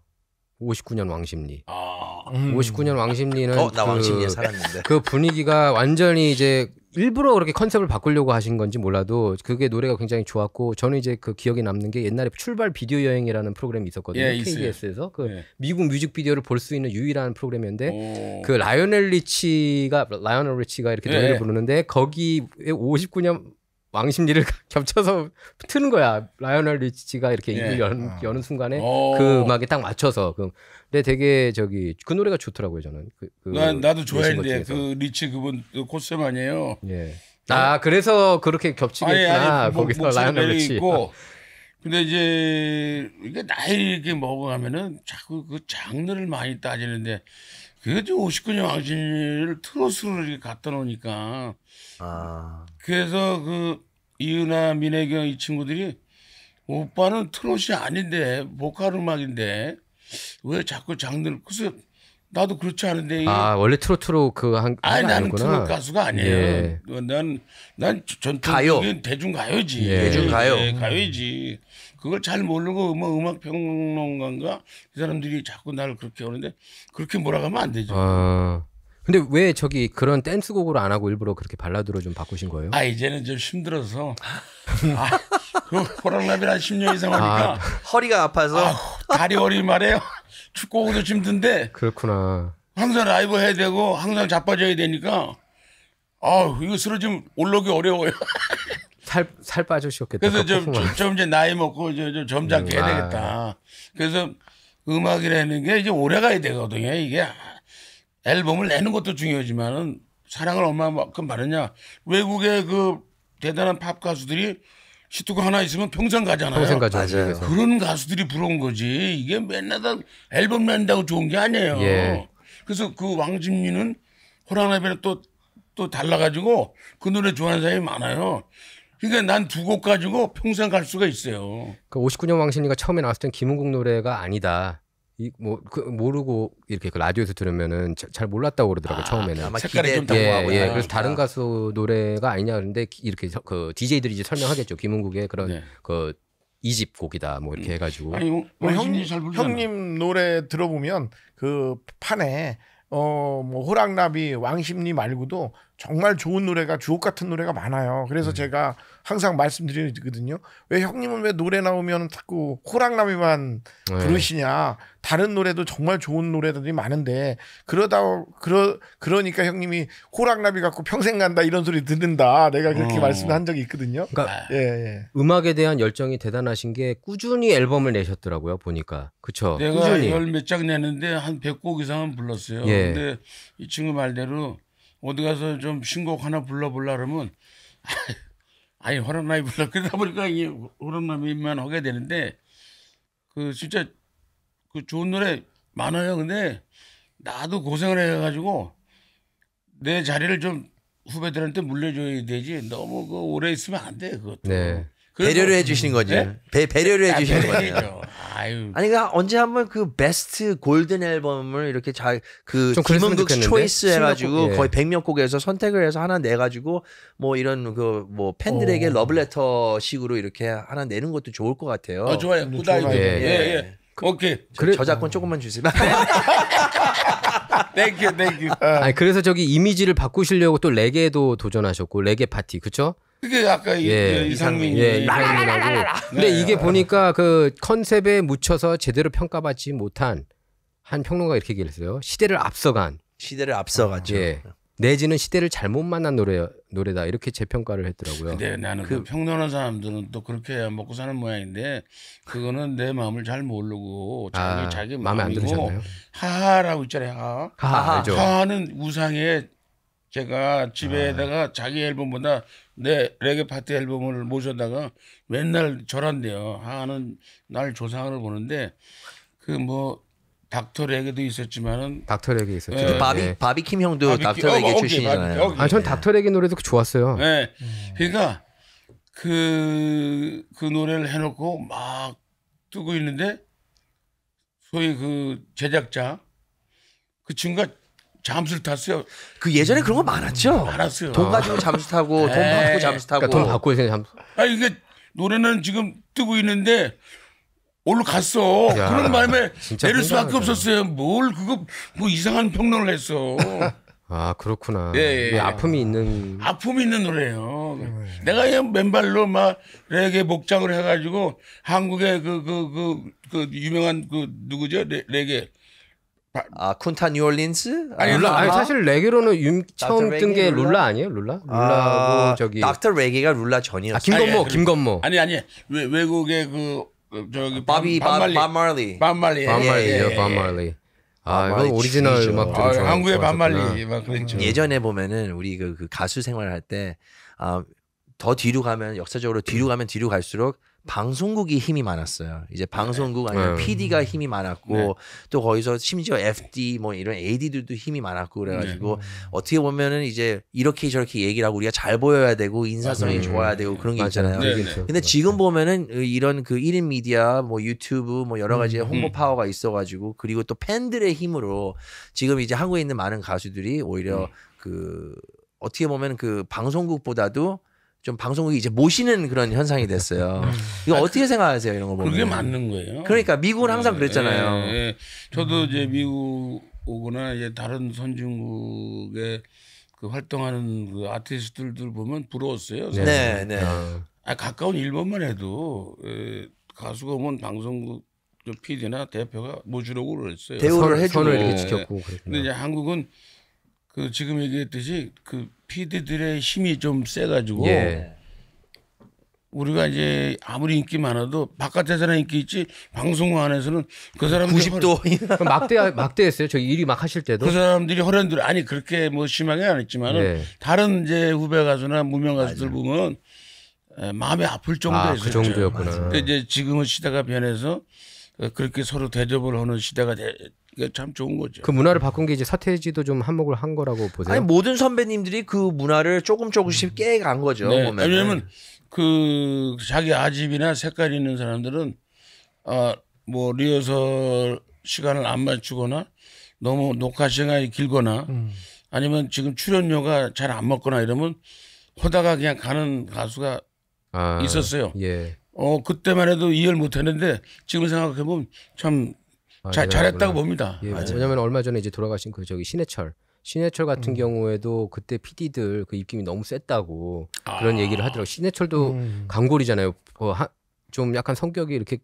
Speaker 1: 59년 왕십리. 아, 음. 59년 왕십리는 어, 그, 왕십리에 살았는데. 그 분위기가 완전히 이제 일부러 그렇게 컨셉을 바꾸려고 하신 건지 몰라도 그게 노래가 굉장히 좋았고 저는 이제 그 기억에 남는 게 옛날에 출발 비디오 여행이라는 프로그램이 있었거든요. 예, KBS에서 그 예. 미국 뮤직 비디오를 볼 수 있는 유일한 프로그램인데그 라이오넬 리치가 라이오넬 리치가 이렇게 예, 노래를 예. 부르는데 거기에 59년 왕심리를 겹쳐서 트는 거야. 라이오넬 리치가 이렇게 입을 예. 여는, 아. 여는 순간에 오. 어. 그 음악에 딱 맞춰서. 그, 근데 되게 저기 그 노래가 좋더라고요 저는. 그, 그 난, 나도 좋아했는데 그
Speaker 4: 리치 그분 그 코스튬 아니에요. 예.
Speaker 1: 아 그래서 그렇게
Speaker 5: 겹치겠구나 아니, 뭐, 거기서 라이오넬 리치. 있고.
Speaker 4: 근데 이제 이게 나이 이렇게 먹어가면은 자꾸 그 장르를 많이 따지는데 그래도 59년 왕신을 트로스로 이렇게 갖다 놓으니까 아. 그래서 그 이은하, 민혜경 이 친구들이 오빠는 트롯이 아닌데 보컬 음악인데 왜 자꾸 장르를 그래서 나도 그렇지 않은데 아 원래
Speaker 1: 트로트로 그한 아니 나는 아니구나. 트롯 가수가 아니에요.
Speaker 4: 난난 예. 그 전통적인 대중 가요지. 예. 대중 가요. 예, 가요지. 그걸 잘 모르고 음악 음악 평론가인가 그 사람들이 자꾸 나를 그렇게 하는데 그렇게 몰아가면 안 되죠.
Speaker 1: 아. 근데 왜 저기 그런 댄스곡으로 안 하고 일부러 그렇게 발라드로 좀 바꾸신 거예요? 아
Speaker 4: 이제는 좀 힘들어서 아, 그 호랑나비라 10년 이상 하니까 아, 허리가 아파서 아, 다리 허리 말해요 축구공도 힘든데
Speaker 1: 그렇구나
Speaker 4: 항상 라이브 해야 되고 항상 자빠져야 되니까 아 이거 쓰러지면 올라오기 어려워요 살, 살 빠지셨겠다 그래서 좀, 좀, 좀, 이제 나이 먹고 좀, 좀 점잖게 음, 해야 아. 되겠다 그래서 음악이라는 게 이제 오래 가야 되거든요 이게 앨범을 내는 것도 중요하지만은 사랑을 얼마만큼 받느냐. 외국의 그 대단한 팝 가수들이 시트가 하나 있으면 평생 가잖아요. 평생 가죠. 그런 가수들이 부러운 거지. 이게 맨날 다 앨범 낸다고 좋은 게 아니에요. 예. 그래서 그 왕진미는 호랑나비랑 또, 또 달라가지고 그 노래 좋아하는 사람이 많아요. 그러니까 난 두 곡 가지고 평생 갈 수가 있어요.
Speaker 1: 그 59년 왕신이가 처음에 나왔을 땐 김은국 노래가 아니다. 이뭐 그, 모르고 이렇게 그 라디오에서 들으면은 자, 잘 몰랐다고 그러더라고요 아, 처음에는 아마 색깔이 좀 예, 예, 그래서 다른 가수 노래가 아니냐 그런데 이렇게 서, 그 DJ들이 이제 설명하겠죠 김은국의 그런 네. 그 이집 곡이다 뭐 이렇게 음. 해가지고 아니, 뭐, 뭐
Speaker 3: 형, 형님 노래 들어보면 그 판에 어 뭐 호랑나비 왕십리 말고도 정말 좋은 노래가 주옥 같은 노래가 많아요 그래서 음. 제가 항상 말씀드리거든요. 왜 형님은 왜 노래 나오면 자꾸 호랑나비만 네. 부르시냐. 다른 노래도 정말 좋은 노래들이 많은데 그러다 그러 그러니까 형님이 호랑나비 갖고 평생 간다 이런 소리 듣는다. 내가 그렇게 어. 말씀한 적이 있거든요.
Speaker 1: 그러니까 네. 예, 예. 음악에 대한 열정이 대단하신 게 꾸준히 앨범을 내셨더라고요. 보니까 그쵸. 내가 꾸준히.
Speaker 4: 열몇 장 내는데 한 100곡 이상은 불렀어요. 예. 근데 이 친구 말대로 어디 가서 좀 신곡 하나 불러볼라 그러면 아니 호랑나이 불러 그러다 보니까 이게 호랑나이만 하게 되는데 그 진짜 그 좋은 노래 많아요. 근데 나도 고생을 해가지고 내 자리를 좀 후배들한테 물려줘야 되지 너무 그 오래 있으면 안 돼 그것도. 네. 배려를 해주시는 거죠. 네? 예? 배, 배려를 아, 해주시는 거예아 아니
Speaker 2: 그러니까 언제 한번 그 베스트 골든 앨범을 이렇게 잘그 김은국 초이스 해가지고 예. 거의 1 0 0명 곡에서 선택을 해서 하나 내가지고 뭐 이런 그 뭐 팬들에게 오. 러블레터식으로 이렇게 하나 내는 것도 좋을 것 같아요. 어, 좋아요. 좋아요. 예, 예. 예. 그, 오케이. 저, 그래. 저작권 조금만 주세요.
Speaker 1: 땡큐 땡큐. 아니 그래서 저기 이미지를 바꾸시려고 또 레게도 도전하셨고 레게 파티 그쵸? 그게 아까 예, 예. 이상민 예. 라라라라라. 근데 네. 이게 네. 보니까 그 컨셉에 묻혀서 제대로 평가받지 못한 한 평론가 이렇게 얘기 했어요. 시대를 앞서간 시대를 앞서가죠. 예. 내지는 시대를 잘못 만난 노래 노래다 이렇게 재평가를 했더라고요. 근데 나는 그, 그
Speaker 4: 평론한 사람들은 또 그렇게 먹고 사는 모양인데 그거는 내 마음을 잘 모르고 자기 아, 자기 마음에 안 드셨나요? 하하라고 있잖아요. 하하. 하하. 하하는 우상에 제가 집에다가 아. 자기 앨범보다 내 레게 파티 앨범을 모셨다가 맨날 저란데요. 하는 날 조상을 보는데 그 뭐 닥터 레게도 있었지만은
Speaker 1: 닥터 레게 있었죠.
Speaker 4: 예, 바비 예. 네. 바비킴 형도 바비 닥터 어, 뭐, 레게 어, 출신이잖아요. 오 아,
Speaker 1: 전 닥터 레게 노래도 그 좋았어요.
Speaker 4: 예. 그러니까 그그 그 노래를 해 놓고 막 뜨고 있는데 소위 그 제작자 그 친구가 잠수를 탔어요. 그 예전에 그런 거 많았죠. 음, 많았어요. 돈 가지고 잠수 타고 돈 네. 받고 잠수 타고 그러니까 돈 받고 이제 잠수. 아 이게 노래는 지금 뜨고 있는데 올라갔어. 야, 그런 마음에 내릴 수밖에 없었어요. 뭘 그거 뭐 이상한 평론을 했어.
Speaker 1: 아 그렇구나. 예, 예, 예. 아픔이 있는
Speaker 4: 아픔이 있는 노래예요. 예. 내가 그냥 맨발로 막 레게 목장을 해가지고 한국의 그 그그그 그, 그, 그 유명한 그 누구죠 레, 레게 아 쿤타 뉴올린스? 아니 룰라 아니, 아. 사실
Speaker 1: 레게로는 윤,
Speaker 2: 처음 뜬 게 룰라 아니에요? 룰라? 룰라고 아, 저기 닥터
Speaker 4: 레게가 룰라 전이었어. 아 김건모 아니, 김건모. 아니 아니 외, 외국의 그, 그 저기 아, 바비 밤말리 밤말리 밤말리 밤말리요 예, 예, 예,
Speaker 1: 밤말리. 아, 이거 오리지널 음악들 아, 한국의 반말리 막 그랬죠. 음.
Speaker 2: 예전에 보면은 우리 그, 그 가수 생활할 때아 더 뒤로 가면 역사적으로 뒤로 가면 뒤로 갈수록 방송국이 힘이 많았어요. 이제 방송국 네. 아니면 네. PD가 힘이 많았고 네. 또 거기서 심지어 FD 뭐 이런 AD들도 힘이 많았고 그래가지고 네. 어떻게 보면은 이제 이렇게 저렇게 얘기를 하고 우리가 잘 보여야 되고 인사성이 아, 좋아야 되고 그런 게 있잖아요. 근데 지금 보면은 그 이런 그 1인 미디어 뭐 유튜브 뭐 여러 가지 음, 음. 홍보 음. 파워가 있어가지고 그리고 또 팬들의 힘으로 지금 이제 한국에 있는 많은 가수들이 오히려 음. 그 어떻게 보면 그 방송국보다도 좀 방송국이 이제 모시는 그런 현상이 됐어요. 이거 아, 어떻게 그, 생각하세요 이런 거 보면? 그게 맞는 거예요. 그러니까 미국은 항상 그랬잖아요. 예,
Speaker 4: 예. 저도 이제 미국 오거나 이제 다른 선진국에 그 활동하는 그 아티스트들 보면 부러웠어요. 사실. 네, 네. 아, 아 가까운 일본만 해도 에, 예, 가수가 오면 방송국 PD나 대표가 모주라고 그랬어요. 대우를 해주고 이렇게 지켰고. 예. 그랬데 이제 한국은 그 지금 얘기했듯이 그피 d 들의 힘이 좀 세가지고 예. 우리가 이제 아무리 인기 많아도 바깥에서는 인기 있지 방송 안에서는 그 사람들 90도 막대 막대했어요. 저 일이 막 하실 때도 그 사람들이 허련들 아니 그렇게 뭐 심하게 안 했지만은 네. 다른 이제 후배 가수나 무명 가수들 맞아요. 보면 마음이 아플 정도였어요. 아, 그 정도였구나. 근데 이제 지금은 시대가 변해서 어, 그렇게 서로 대접을 하는 시대가 되, 이게 참 좋은 거죠.
Speaker 1: 그 문화를 바꾼 게 이제 서태지도 좀 한몫을 한 거라고 보세요. 아니
Speaker 4: 모든 선배님들이 그 문화를 조금 조금씩 음. 깨간 거죠. 네. 보면. 왜냐면 그 자기 아집이나 색깔 있는 사람들은 아뭐 리허설 시간을 안 맞추거나 너무 녹화 시간이 길거나 음. 아니면 지금 출연료가 잘 안 먹거나 이러면 호다가 그냥 가는 가수가 아, 있었어요. 예. 어 그때만 해도 이해를 못했는데 지금 생각해 보면 참 아, 잘, 예, 잘했다고 봅니다. 예, 왜냐하면 얼마 전에 이제
Speaker 1: 돌아가신 그 저기 신해철 신해철 같은 음. 경우에도 그때 PD들 그 입김이 너무 셌다고 아. 그런 얘기를 하더라고. 신해철도 음. 강골이잖아요. 어, 하, 좀 약간 성격이 이렇게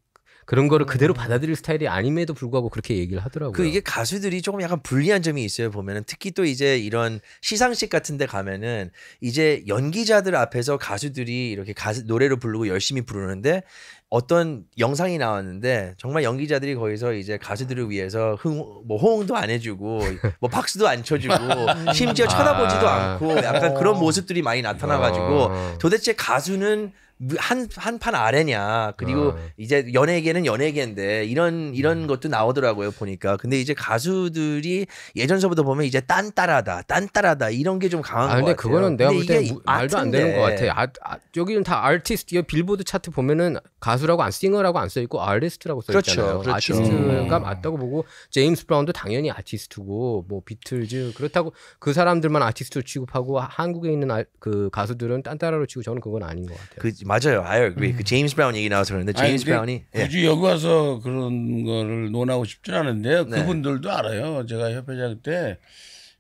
Speaker 1: 그런 거를 그대로 음. 받아들일 스타일이 아님에도 불구하고 그렇게 얘기를 하더라고요. 그 이게 가수들이 조금 약간 불리한 점이 있어요. 보면은 특히 또 이제
Speaker 2: 이런 시상식 같은 데 가면은 이제 연기자들 앞에서 가수들이 이렇게 가수, 노래를 부르고 열심히 부르는데 어떤 영상이 나왔는데 정말 연기자들이 거기서 이제 가수들을 위해서 흥, 뭐 호응도 안 해주고 뭐 박수도 안 쳐주고 음. 심지어 쳐다보지도 아. 않고 약간 그런 모습들이 많이 나타나가지고 어. 도대체 가수는 한한판 아래냐 그리고 어. 이제 연예계는 연예계인데 이런 이런 음. 것도 나오더라고요 보니까 근데 이제 가수들이 예전서부터 보면 이제 딴따라다
Speaker 1: 딴따라다 이런 게 좀 강한 아, 데것 같아요. 그거는 내가 볼 때 말도 안 되는 것 같아. 아, 아, 여기는 다 아티스트 빌보드 차트 보면은 가수라고 안 싱어라고 안 써 있고 아티스트라고 써 있잖아요. 그렇죠. 아티스트가 그렇죠. 음. 맞다고 보고 제임스 브라운도 당연히 아티스트고 뭐 비틀즈 그렇다고 그 사람들만 아티스트로 취급하고 한국에 있는 아, 그 가수들은 딴따라로 치고 저는 그건 아닌 것 같아요.
Speaker 2: 그 맞아요. I agree. 그 음. 제임스 브라운 얘기 나와서 그러는데 제임스 브라운이 예. 굳이 여기
Speaker 4: 와서 그런 거를 논하고 싶진 않은데요. 네. 그분들도 알아요. 제가 협회장 때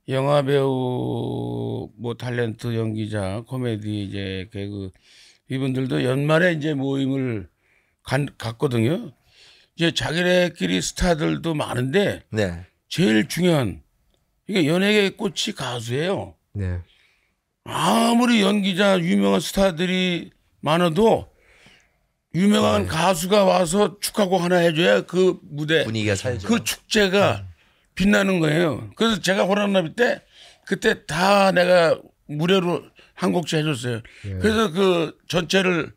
Speaker 4: 영화 배우 뭐 탤런트 연기자 코미디 이제 개그 이분들도 연말에 이제 모임을 간, 갔거든요. 이제 자기네끼리 스타들도 많은데 네. 제일 중요한 이게 연예계 꽃이 가수예요. 네. 아무리 연기자 유명한 스타들이 많아도 유명한 네. 가수가 와서 축하곡 하나 해줘야 그 무대 분위기가 살죠. 그 축제가 네. 빛나는 거예요. 그래서 제가 호랑나비 때 그때 다 내가 무료로 한 곡씩 해줬어요. 예. 그래서 그 전체를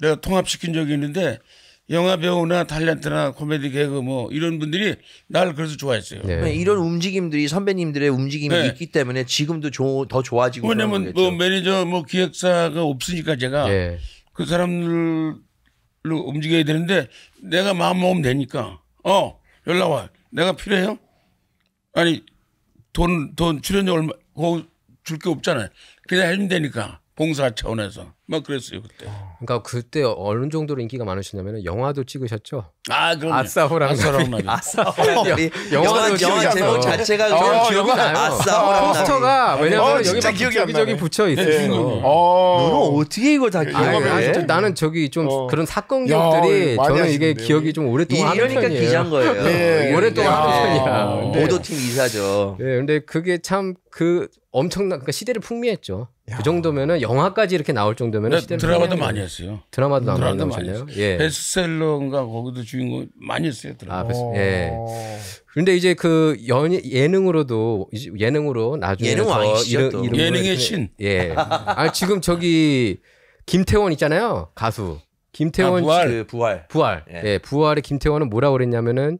Speaker 4: 내가 통합시킨 적이 있는데 영화 배우나 탤런트나 코미디 개그 뭐 이런 분들이 날 그래서 좋아했어요. 네. 네 이런 움직임들이 선배님들의 움직임이 네. 있기
Speaker 2: 때문에 지금도 조, 더
Speaker 4: 좋아지고 왜냐면 뭐 매니저 뭐 기획사가 없으니까 제가 네. 그 사람들로 움직여야 되는데 내가 마음 먹으면 되니까 어 연락 와 내가 필요해요? 아니 돈 돈 출연료 얼마 그 줄게 없잖아요. 그냥 해주면 되니까 봉사 차원에서 막 그랬어요 그때.
Speaker 1: 그러니까 그때 어느 정도로 인기가 많으셨냐면 영화도 찍으셨죠. 아 그럼 아싸호랑 아싸호랑 아싸호랑 영화
Speaker 2: 영화 제목 자체가 어, 기억이 나요. 아싸호랑 포스터가 어, 왜냐면 여기 막 여기 저기 붙여 있어요. 예.
Speaker 1: 너 어떻게 이걸 다 예, 기억해? 나는 저기 좀 어. 그런 사건 기억들이 저는 이게 기억이 좀 오랫동안 이러니까 기자인 거예요. 예, 오랫동안 하는 편이야. 보도팀 이사죠. 네, 근데 그게 참 그 엄청난 그러니까 시대를 풍미했죠. 그 정도면은 영화까지 이렇게 나올 정도면은 네, 드라마도 많이 했어요. 드라마도 음, 드라마도 많이 했어요. 예.
Speaker 4: 베스트셀러인가 거기도 주인공 많이 했어요. 드라마. 아, 베스, 어. 예.
Speaker 1: 그데 이제 그 연, 예능으로도 예능으로 나중에 예능 왕이시죠. 예능의 신. 예. 아 지금 저기 김태원 있잖아요. 가수. 김태원 아, 부활. 그 부활. 부활. 예. 예. 부활의 김태원은 뭐라 그랬냐면은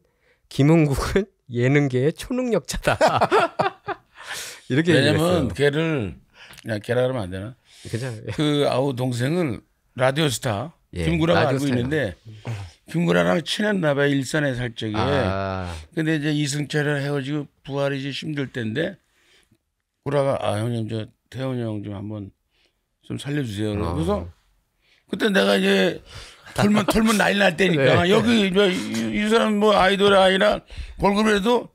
Speaker 1: 김흥국은 예능계의 초능력자다. 이렇게 왜냐면 얘기했어요.
Speaker 4: 걔를 야, 걔라면 안 되나? 괜찮아요. 예. 그 아우 동생을 라디오스타 예, 김구라가 라디오 알고 스타일 있는데 김구라랑 친했나 봐 일산에 살 적에. 아. 근데 이제 이승철을 헤어지고 부활이 이제 힘들 때인데 구라가 아 형님 저 태훈이 형 좀 한번 좀 살려주세요. 어. 그래서 그때 내가 이제 털면 털면 난리 날 때니까 네. 여기 이, 이 사람 뭐 아이돌 아이라 골급에도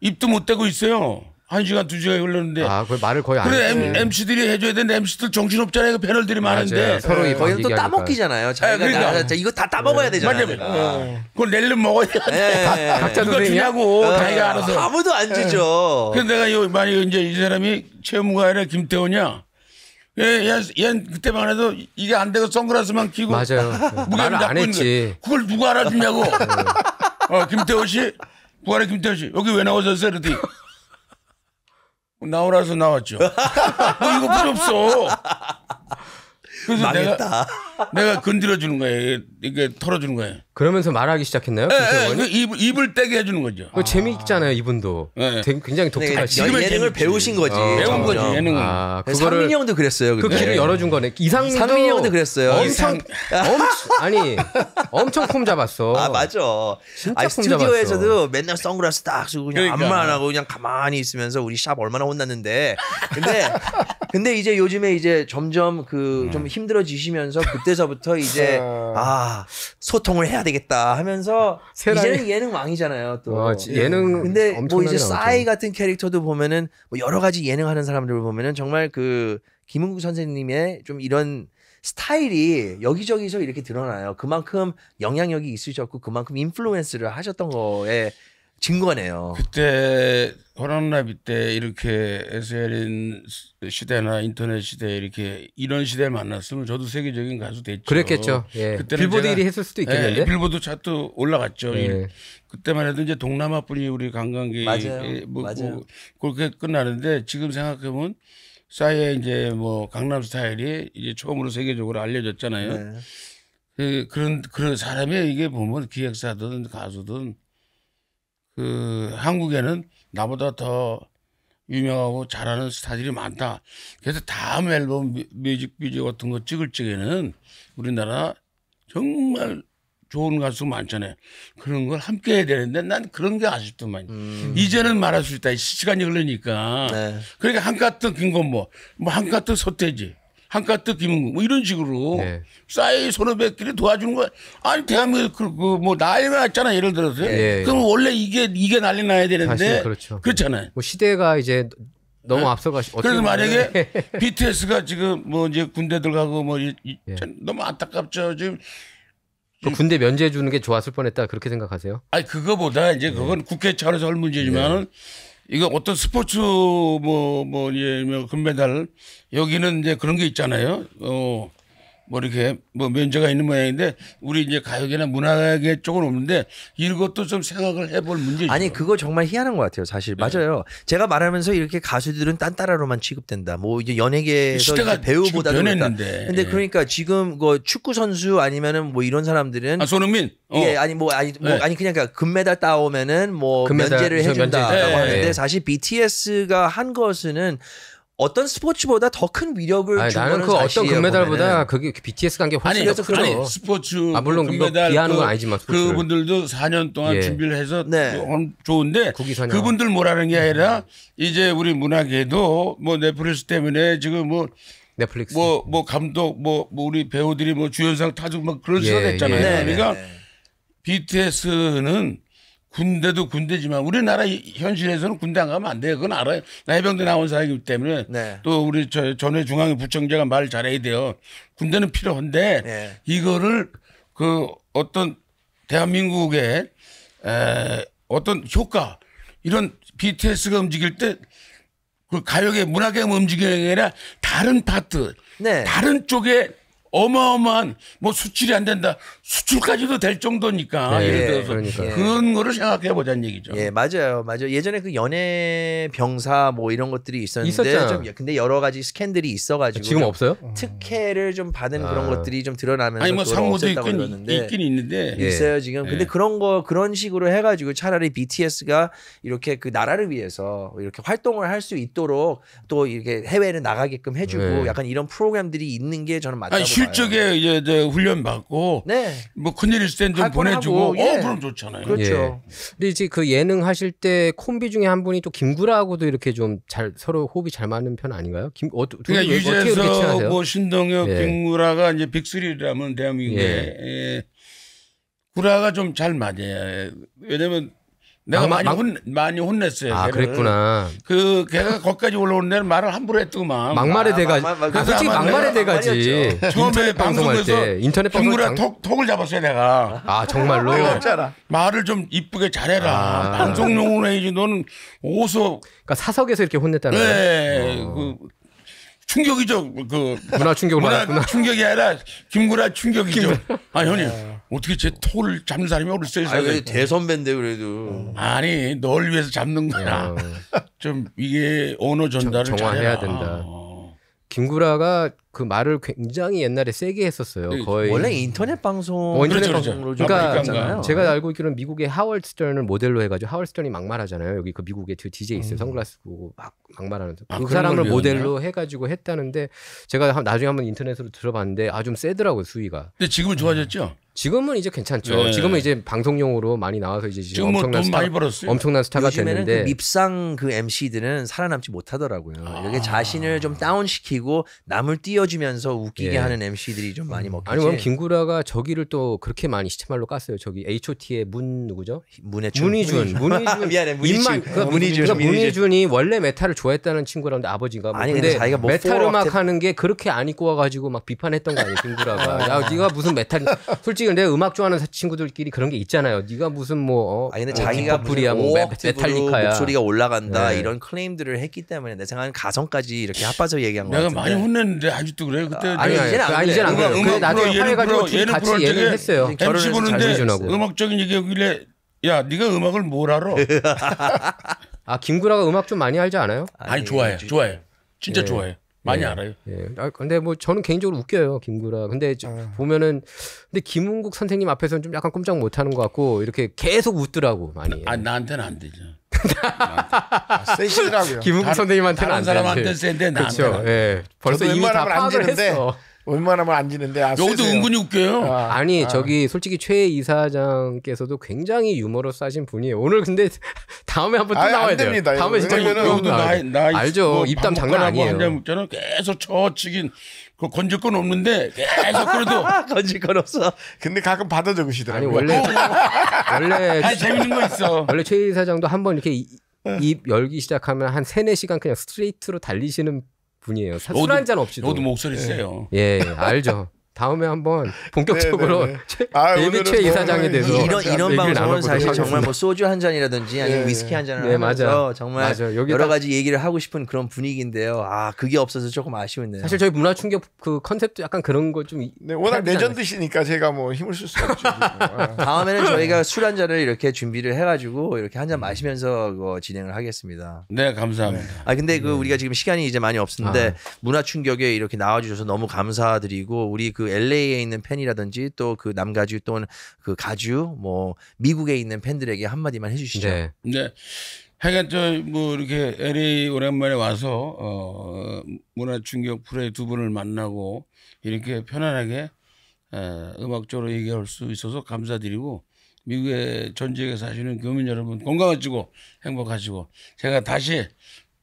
Speaker 4: 입도 못 대고 있어요. 한 시간 두 시간 흘렀는데. 아,
Speaker 1: 그 말을 거의 안. 그래 M,
Speaker 4: MC들이 해줘야 되는데 MC들 정신 없잖아요. 그 패널들이 많은데 서로 네, 거기또 따먹기잖아요. 자기가 네, 그러니까. 나, 자, 이거 다 따먹어야 네. 되잖아요. 맞아요. 그러니까. 어. 그걸 낼름 먹어야 돼. 예,
Speaker 2: 네, 예, 예, 각자 누가 주냐고 어. 자기가 알아서. 아무도 안 주죠. 근데 내가
Speaker 4: 요 만약 이제 이 사람이 최무가 아니라 김태호냐. 예, 얘, 얜 그때만 해도 이게 안 되고 선글라스만 끼고 맞아요. 무게를 잡고 했지. 그걸 누가 알아주냐고. 네. 어, 김태호 씨, 부활의 김태호 씨 여기 왜 나오셨어요, 그랬 나오라서 나왔죠. 뭐 이거 필요 없어. 그래서 망했다. 내가 내가 건드려 주는 거예요. 이게 털어 주는 거예요. 그러면서 말하기 시작했나요? 예, 예, 그 입, 입을 떼게 해주는 거죠. 아.
Speaker 1: 재미있잖아요,
Speaker 4: 이분도. 예. 예. 굉장히 네, 독특하시 지금 예능을 배우신
Speaker 1: 거지. 어. 배운 거지, 예능은. 아, 네, 그거를 상민이 형도 그랬어요. 근데. 그 길을 예. 열어준 거네. 이상민도 상민이 형도 그랬어요. 엄청, 엄청 아니 엄청 폼 잡았어. 아 맞아. 진짜 아니, 폼
Speaker 2: 스튜디오에서도 잡았어. 맨날 선글라스 딱 쓰고 그냥 그러니까. 안만 하고 그냥 가만히 있으면서 우리 샵 얼마나 혼났는데. 근데 근데 이제 요즘에 이제 점점 그좀 음. 힘들어지시면서 그 그때서부터 이제 아. 아 소통을 해야 되겠다 하면서 이제는 예능 왕이잖아요 또 와, 아, 예능 네. 근데 뭐 이제 싸이 같은 캐릭터도 보면은 뭐 여러 가지 예능 하는 사람들을 보면은 정말 그 김은국 선생님의 좀 이런 스타일이 여기저기서 이렇게 드러나요. 그만큼 영향력이 있으셨고 그만큼 인플루엔스를 하셨던 거에 진 거네요.
Speaker 4: 그때 호랑나비 때 이렇게 SLN 시대나 인터넷 시대 이렇게 이런 시대를 만났으면 저도 세계적인 가수 됐죠. 그랬겠죠. 예. 빌보드 1위 했을 수도 있겠는데. 예, 빌보드 차트 올라갔죠. 예. 그때만 해도 이제 동남아뿐이 우리 관광객이 맞아요. 예, 뭐, 맞아요. 뭐 그렇게 끝나는데 지금 생각해 보면 싸이의 이제 뭐 강남 스타일이 이제 처음으로 세계적으로 알려졌잖아요. 네. 그, 그런 그런 사람이 이게 보면 기획사든 가수든 그 한국에는 나보다 더 유명하고 잘하는 스타들이 많다. 그래서 다음 앨범 뮤직비디오 같은 거 찍을 적에는 우리나라 정말 좋은 가수 많잖아요. 그런 걸 함께 해야 되는데 난 그런 게 아쉽더만. 음. 이제는 말할 수 있다. 시간이 흐르니까. 네. 그러니까 한카트 김건모, 뭐한카트 서태지. 한가득 김은국 뭐 이런 식으로 네. 싸이 손오백끼리 도와주는 거 아니 대한민국 그뭐 그 난리가 났잖아 예를 들어서 네. 그럼 원래 이게 이게 난리 나야 되는데 그렇죠.
Speaker 1: 그렇잖아요. 뭐 시대가 이제 너무 네. 앞서가시. 고 그래서 만약에
Speaker 4: BTS가 지금 뭐 이제 군대들 가고 뭐 이, 이, 예. 너무 안타깝죠 지금.
Speaker 1: 그 군대 면제 해 주는 게 좋았을 뻔했다 그렇게 생각하세요?
Speaker 4: 아니 그거보다 이제 그건 예. 국회 차원에서 할 문제지만은. 이거 어떤 스포츠 뭐뭐 뭐, 예 뭐, 금메달 여기는 이제 그런 게 있잖아요. 어. 뭐 이렇게 뭐 면제가 있는 모양인데 우리 이제 가요계나 문화계 쪽은 없는데 이것도 좀 생각을 해볼 문제죠. 아니 그거 정말 희한한 것 같아요. 사실 네. 맞아요. 제가 말하면서 이렇게 가수들은
Speaker 2: 딴따라로만 취급된다. 뭐 이제 연예계에서 이제 배우보다 변했는데. 근데 예. 그러니까 지금 그 축구 선수 아니면은 뭐 이런 사람들은 아 손흥민. 어. 예 아니 뭐 아니 뭐 네. 아니 그냥 그니까 금메달 따오면은 뭐 금메달, 면제를 해준다라고 네. 하는데 예. 사실 BTS가 한 것은 어떤 스포츠보다 더 큰 위력을 아니, 주는 나는 그 어떤 금메달보다
Speaker 4: 그게 그
Speaker 1: BTS
Speaker 2: 간게 훨씬 아니, 더 크죠. 아니, 스포츠
Speaker 4: 아 물론 그 금메달 비하는 그, 건 아니지만 스포츠를. 그분들도 4년 동안 예. 준비를 해서 네. 어, 좋은데 그분들 뭐라는 게 아니라 네. 이제 우리 문학에도뭐 넷플릭스 때문에 지금 뭐 넷플릭스 뭐뭐 뭐 감독 뭐, 뭐 우리 배우들이 뭐 주연상 타주 막 그런 식으로 예, 했잖아요. 예, 예. 그러니까 네. 네. BTS는 군대도 군대지만 우리나라 현실에서는 군대 안 가면 안 돼요. 그건 알아요. 나 해병대 나온 사람이기 때문에 네. 또 우리 저 전에 중앙의 부청재가말 잘해야 돼요. 군대는 필요한데 네. 이거를 그 어떤 대한민국의 에 어떤 효과 이런 BTS가 움직일 때 그 가요계 문화계 움직이는 게 아니라 다른 파트, 네. 다른 쪽에 어마어마한 뭐 수출이 안 된다. 수출까지도 될 정도니까 네, 네, 예, 예를 들어서 그러니까. 그런
Speaker 2: 거를 생각해 보자는 얘기죠. 예 맞아요 맞아요 예전에 그 연애 병사 뭐 이런 것들이 있었는데 좀 예, 근데 여러 가지 스캔들이 있어가지고 지금 없어요? 특혜를 좀 받은 아. 그런 것들이 좀 드러나면서 아니 뭐 상무도 있긴 있긴 있는데 예, 있어요 지금 예. 근데 그런 거 그런 식으로 해가지고 차라리 BTS가 이렇게 그 나라를 위해서 이렇게 활동을 할 수 있도록 또 이렇게 해외를 나가게끔 해주고 네. 약간 이런 프로그램들이 있는 게 저는 맞다고 아니, 실적에
Speaker 4: 요 이제 훈련 받고 네. 뭐 큰일 있을 땐 좀 보내주고. 하고, 어, 예. 어, 그럼 좋잖아요. 그렇죠. 예.
Speaker 1: 근데 이제 그 예능 하실 때 콤비 중에 한 분이 또 김구라하고도 이렇게 좀 잘 서로 호흡이 잘 맞는 편 아닌가요? 김 어, 두 그러니까 왜, 유재석, 뭐 신동엽, 예.
Speaker 4: 김구라가 이제 빅스리라면 대한민국에 예. 예. 구라가 좀 잘 맞아요. 왜냐면 내가 아, 많이 혼 많이 혼냈어요. 아 걔를. 그랬구나. 그 걔가 거기까지 올라오는 데는 말을 함부로 했더만. 막말에 대가. 아, 그 아, 솔직히 막말에 대가지. 처음에 방송할 때 인터넷 방송 김구라
Speaker 3: 톡을 잡았어요 내가. 아 정말로. 아,
Speaker 4: 말을 좀 이쁘게 잘해라. 아. 방송용으로 해야지 너는 어디그니까 사석에서 이렇게 혼냈다는 거야. 네. 어. 그 충격이죠. 그 문화 충격을 문화 받구나 충격이 아니라 김구라 충격이죠. 김구라. 아 형님. 아. 어떻게 제 톡을 잡는 사람이 어렸어요. 대선배인데 그래도. 아니 널 위해서 잡는 거야. 어. 좀 이게 언어 전달을
Speaker 1: 정, 정화해야 된다. 어. 김구라가 그 말을 굉장히 옛날에 세게 했었어요. 그렇죠. 거의 원래 인터넷 방송 어, 인터넷 그렇죠, 방송으로 그렇죠. 그러니까 잖아요 제가 알고 있기로는 미국의 하월드 스턴을 모델로 해가지고 하월드 스턴이 막말하잖아요. 여기 그 미국의 그 DJ 있어요. 음. 선글라스 끼고 막 막말하는 아, 그 사람을 모델로 해가지고 했다는데 제가 나중에 한번 인터넷으로 들어봤는데 아좀 세더라고요 수위가. 근데 지금은 좋아졌죠? 음. 지금은 이제 괜찮죠. 네. 지금은 이제 방송용으로 많이 나와서 이제 지금, 엄청난 스타, 많이 벌었어요. 엄청난 스타가 그 됐는데 그 밉상
Speaker 2: 그 MC들은
Speaker 1: 살아남지 못하더라고요.
Speaker 2: 아. 이게 자신을 좀 다운시키고 남을 뛰어 띄워주면서 웃기게 예. 하는 MC들이 좀 많이 음. 먹히지. 아니 그럼
Speaker 1: 김구라가 저기를 또 그렇게 많이 시체말로 깠어요. 저기 H.O.T.의 문 누구죠? 문해준. 문희준. 문희준. 미안해. 문희준. 그 어, 문희준. 문희준이 원래 메탈을 좋아했다는 친구라는데 아버지가. 뭐 아니 근데, 근데 자기가 뭐 메탈 음악 때... 하는 게 그렇게 안 입고 와가지고 막 비판했던 거 아니에요 김구라가. 아. 야 네가 무슨 메탈. 솔직히 근데 음악 좋아하는 친구들끼리 그런 게 있잖아요. 네가 무슨 뭐. 어, 아니
Speaker 5: 근데 뭐 자기가 불이야, 뭐 메탈리카야. 목소리가 올라간다 네. 이런
Speaker 2: 클레임들을 했기 때문에 내 생각엔 가성까지 이렇게 합빠져 얘기한 거 같은데. 내가 많이
Speaker 4: 혼냈는데 아주 아직도 그래요? 그때 아,
Speaker 2: 아니, 이제는 안 그래요. 이제그래 음악, 나중에 화해가지고 둘이 같이 프로 예 했어요. MC 네, 결혼
Speaker 4: 음악적인 얘기하길래 야 네가 음악을 뭘 알아?
Speaker 1: 아 김구라가 음악 좀 많이 알지 않아요?
Speaker 4: 아니 좋아해 좋아해
Speaker 3: 진짜 예. 좋아해 많이 예. 알아요. 예.
Speaker 1: 아, 근데 뭐 저는 개인적으로 웃겨요 김구라. 근데 저- 아. 보면은 근데 김은국 선생님 앞에서는 좀 약간 꼼짝 못하는 것 같고 이렇게 계속 웃더라고
Speaker 4: 많이. 아 나한테는 안 되죠.
Speaker 3: 아, 세시더라고요. 김웅 선생님한테는 다른 사람한테 센데 나한테. 그렇죠. 예. 벌써 이미 다 파악을 했어. 웬만하면 안 지는데 아, 여기도 은근히 웃겨요. 아, 니 아.
Speaker 1: 저기 솔직히 최 이사장께서도 굉장히 유머로 싸신
Speaker 4: 분이에요. 오늘 근데
Speaker 1: 다음에 한번 또 나와야 돼 됩니다. 다음에 진짜 여기도 나, 나, 알죠. 뭐, 입담 장난 아니에요.
Speaker 4: 계속 저 치긴 그 건질 건 없는데 계속 그래도 건질 건 없어. 근데 가끔 받아 적으시더라고 아니 원래 어. 원래 아니, 재밌는 거
Speaker 1: 있어. 원래 최 이사장도 한 번 이렇게 네. 입 열기 시작하면 한 3, 4시간 그냥 스트레이트로 달리시는 분이에요. 술 한 잔 없이도. 너도 목소리 세요. 예, 예 알죠. 다음에 한번 본격적으로 네, 네, 네. 최, 아, 비최 뭐 이사장에 대해서 이, 이런 이런 방송은 사실 정말 뭐 소주 한 잔이라든지 아니면 네. 위스키 한 잔을 네, 하면서 맞아. 정말 맞아. 여러
Speaker 2: 가지 얘기를 하고 싶은 그런 분위기인데요. 아 그게 없어서 조금 아쉬운데요 사실
Speaker 1: 저희 문화 충격 그 컨셉도 약간 그런 걸좀 네, 워낙
Speaker 3: 레전드시니까 제가 뭐 힘을 쓸 수 없죠.
Speaker 2: 아. 다음에는 저희가 술 한 잔을 이렇게 준비를 해가지고 이렇게 한 잔 마시면서 뭐 진행을 하겠습니다. 네 감사합니다. 아 근데 그 우리가 지금 시간이 이제 많이 없는데 아. 문화 충격에 이렇게 나와주셔서 너무 감사드리고 우리 그그 LA에 있는 팬이라든지 또 그 남가주 또는 그 가주 뭐 미국에 있는 팬들에게
Speaker 4: 한마디만 해주시죠. 네. 네. 하여간 저뭐 이렇게 LA 오랜만에 와서 어 문화 충격 프로의 두 분을 만나고 이렇게 편안하게 음악적으로 얘기할 수 있어서 감사드리고 미국의 전 지역에 사시는 교민 여러분 건강하시고 행복하시고 제가 다시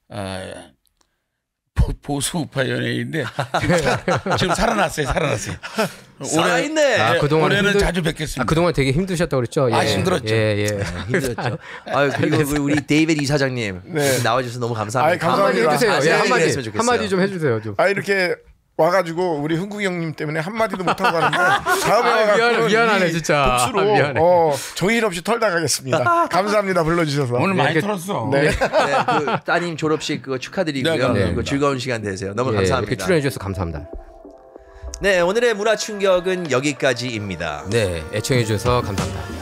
Speaker 4: 아, 보수 우파 연예인인데 지금 살아났어요, 살아났어요. 올해 있네. 네, 아, 그동안 올해는 힘들... 자주 뵙겠습니다. 아,
Speaker 1: 그동안 되게 힘드셨다고 그랬죠?
Speaker 4: 예. 아, 힘들었죠. 예, 예. 네,
Speaker 2: 힘들었죠. 아, 그리고 그 우리 데이비 이사장님 네. 나와 주셔서 너무 감사합니다. 아이, 감사합니다. 한마디 해 주세요. 예, 한마디 한마디 좀해
Speaker 3: 주세요, 좀. 아, 이렇게 와가지고 우리 흥국이 형님 때문에 한마디도 못하고 가는데 다음에 아, 미안, 미안하네 진짜 복수로 아, 미안해. 어, 종일 없이 털다 가겠습니다 감사합니다 불러주셔서 오늘 많이 네, 털었어 네. 네,
Speaker 2: 그 따님 졸업식 그거 축하드리고요 네, 그 즐거운 시간 되세요 너무 감사합니다 이렇게 출연해 주셔서 감사합니다 네 오늘의 문화 충격은 여기까지입니다 네
Speaker 1: 애청해 주셔서 감사합니다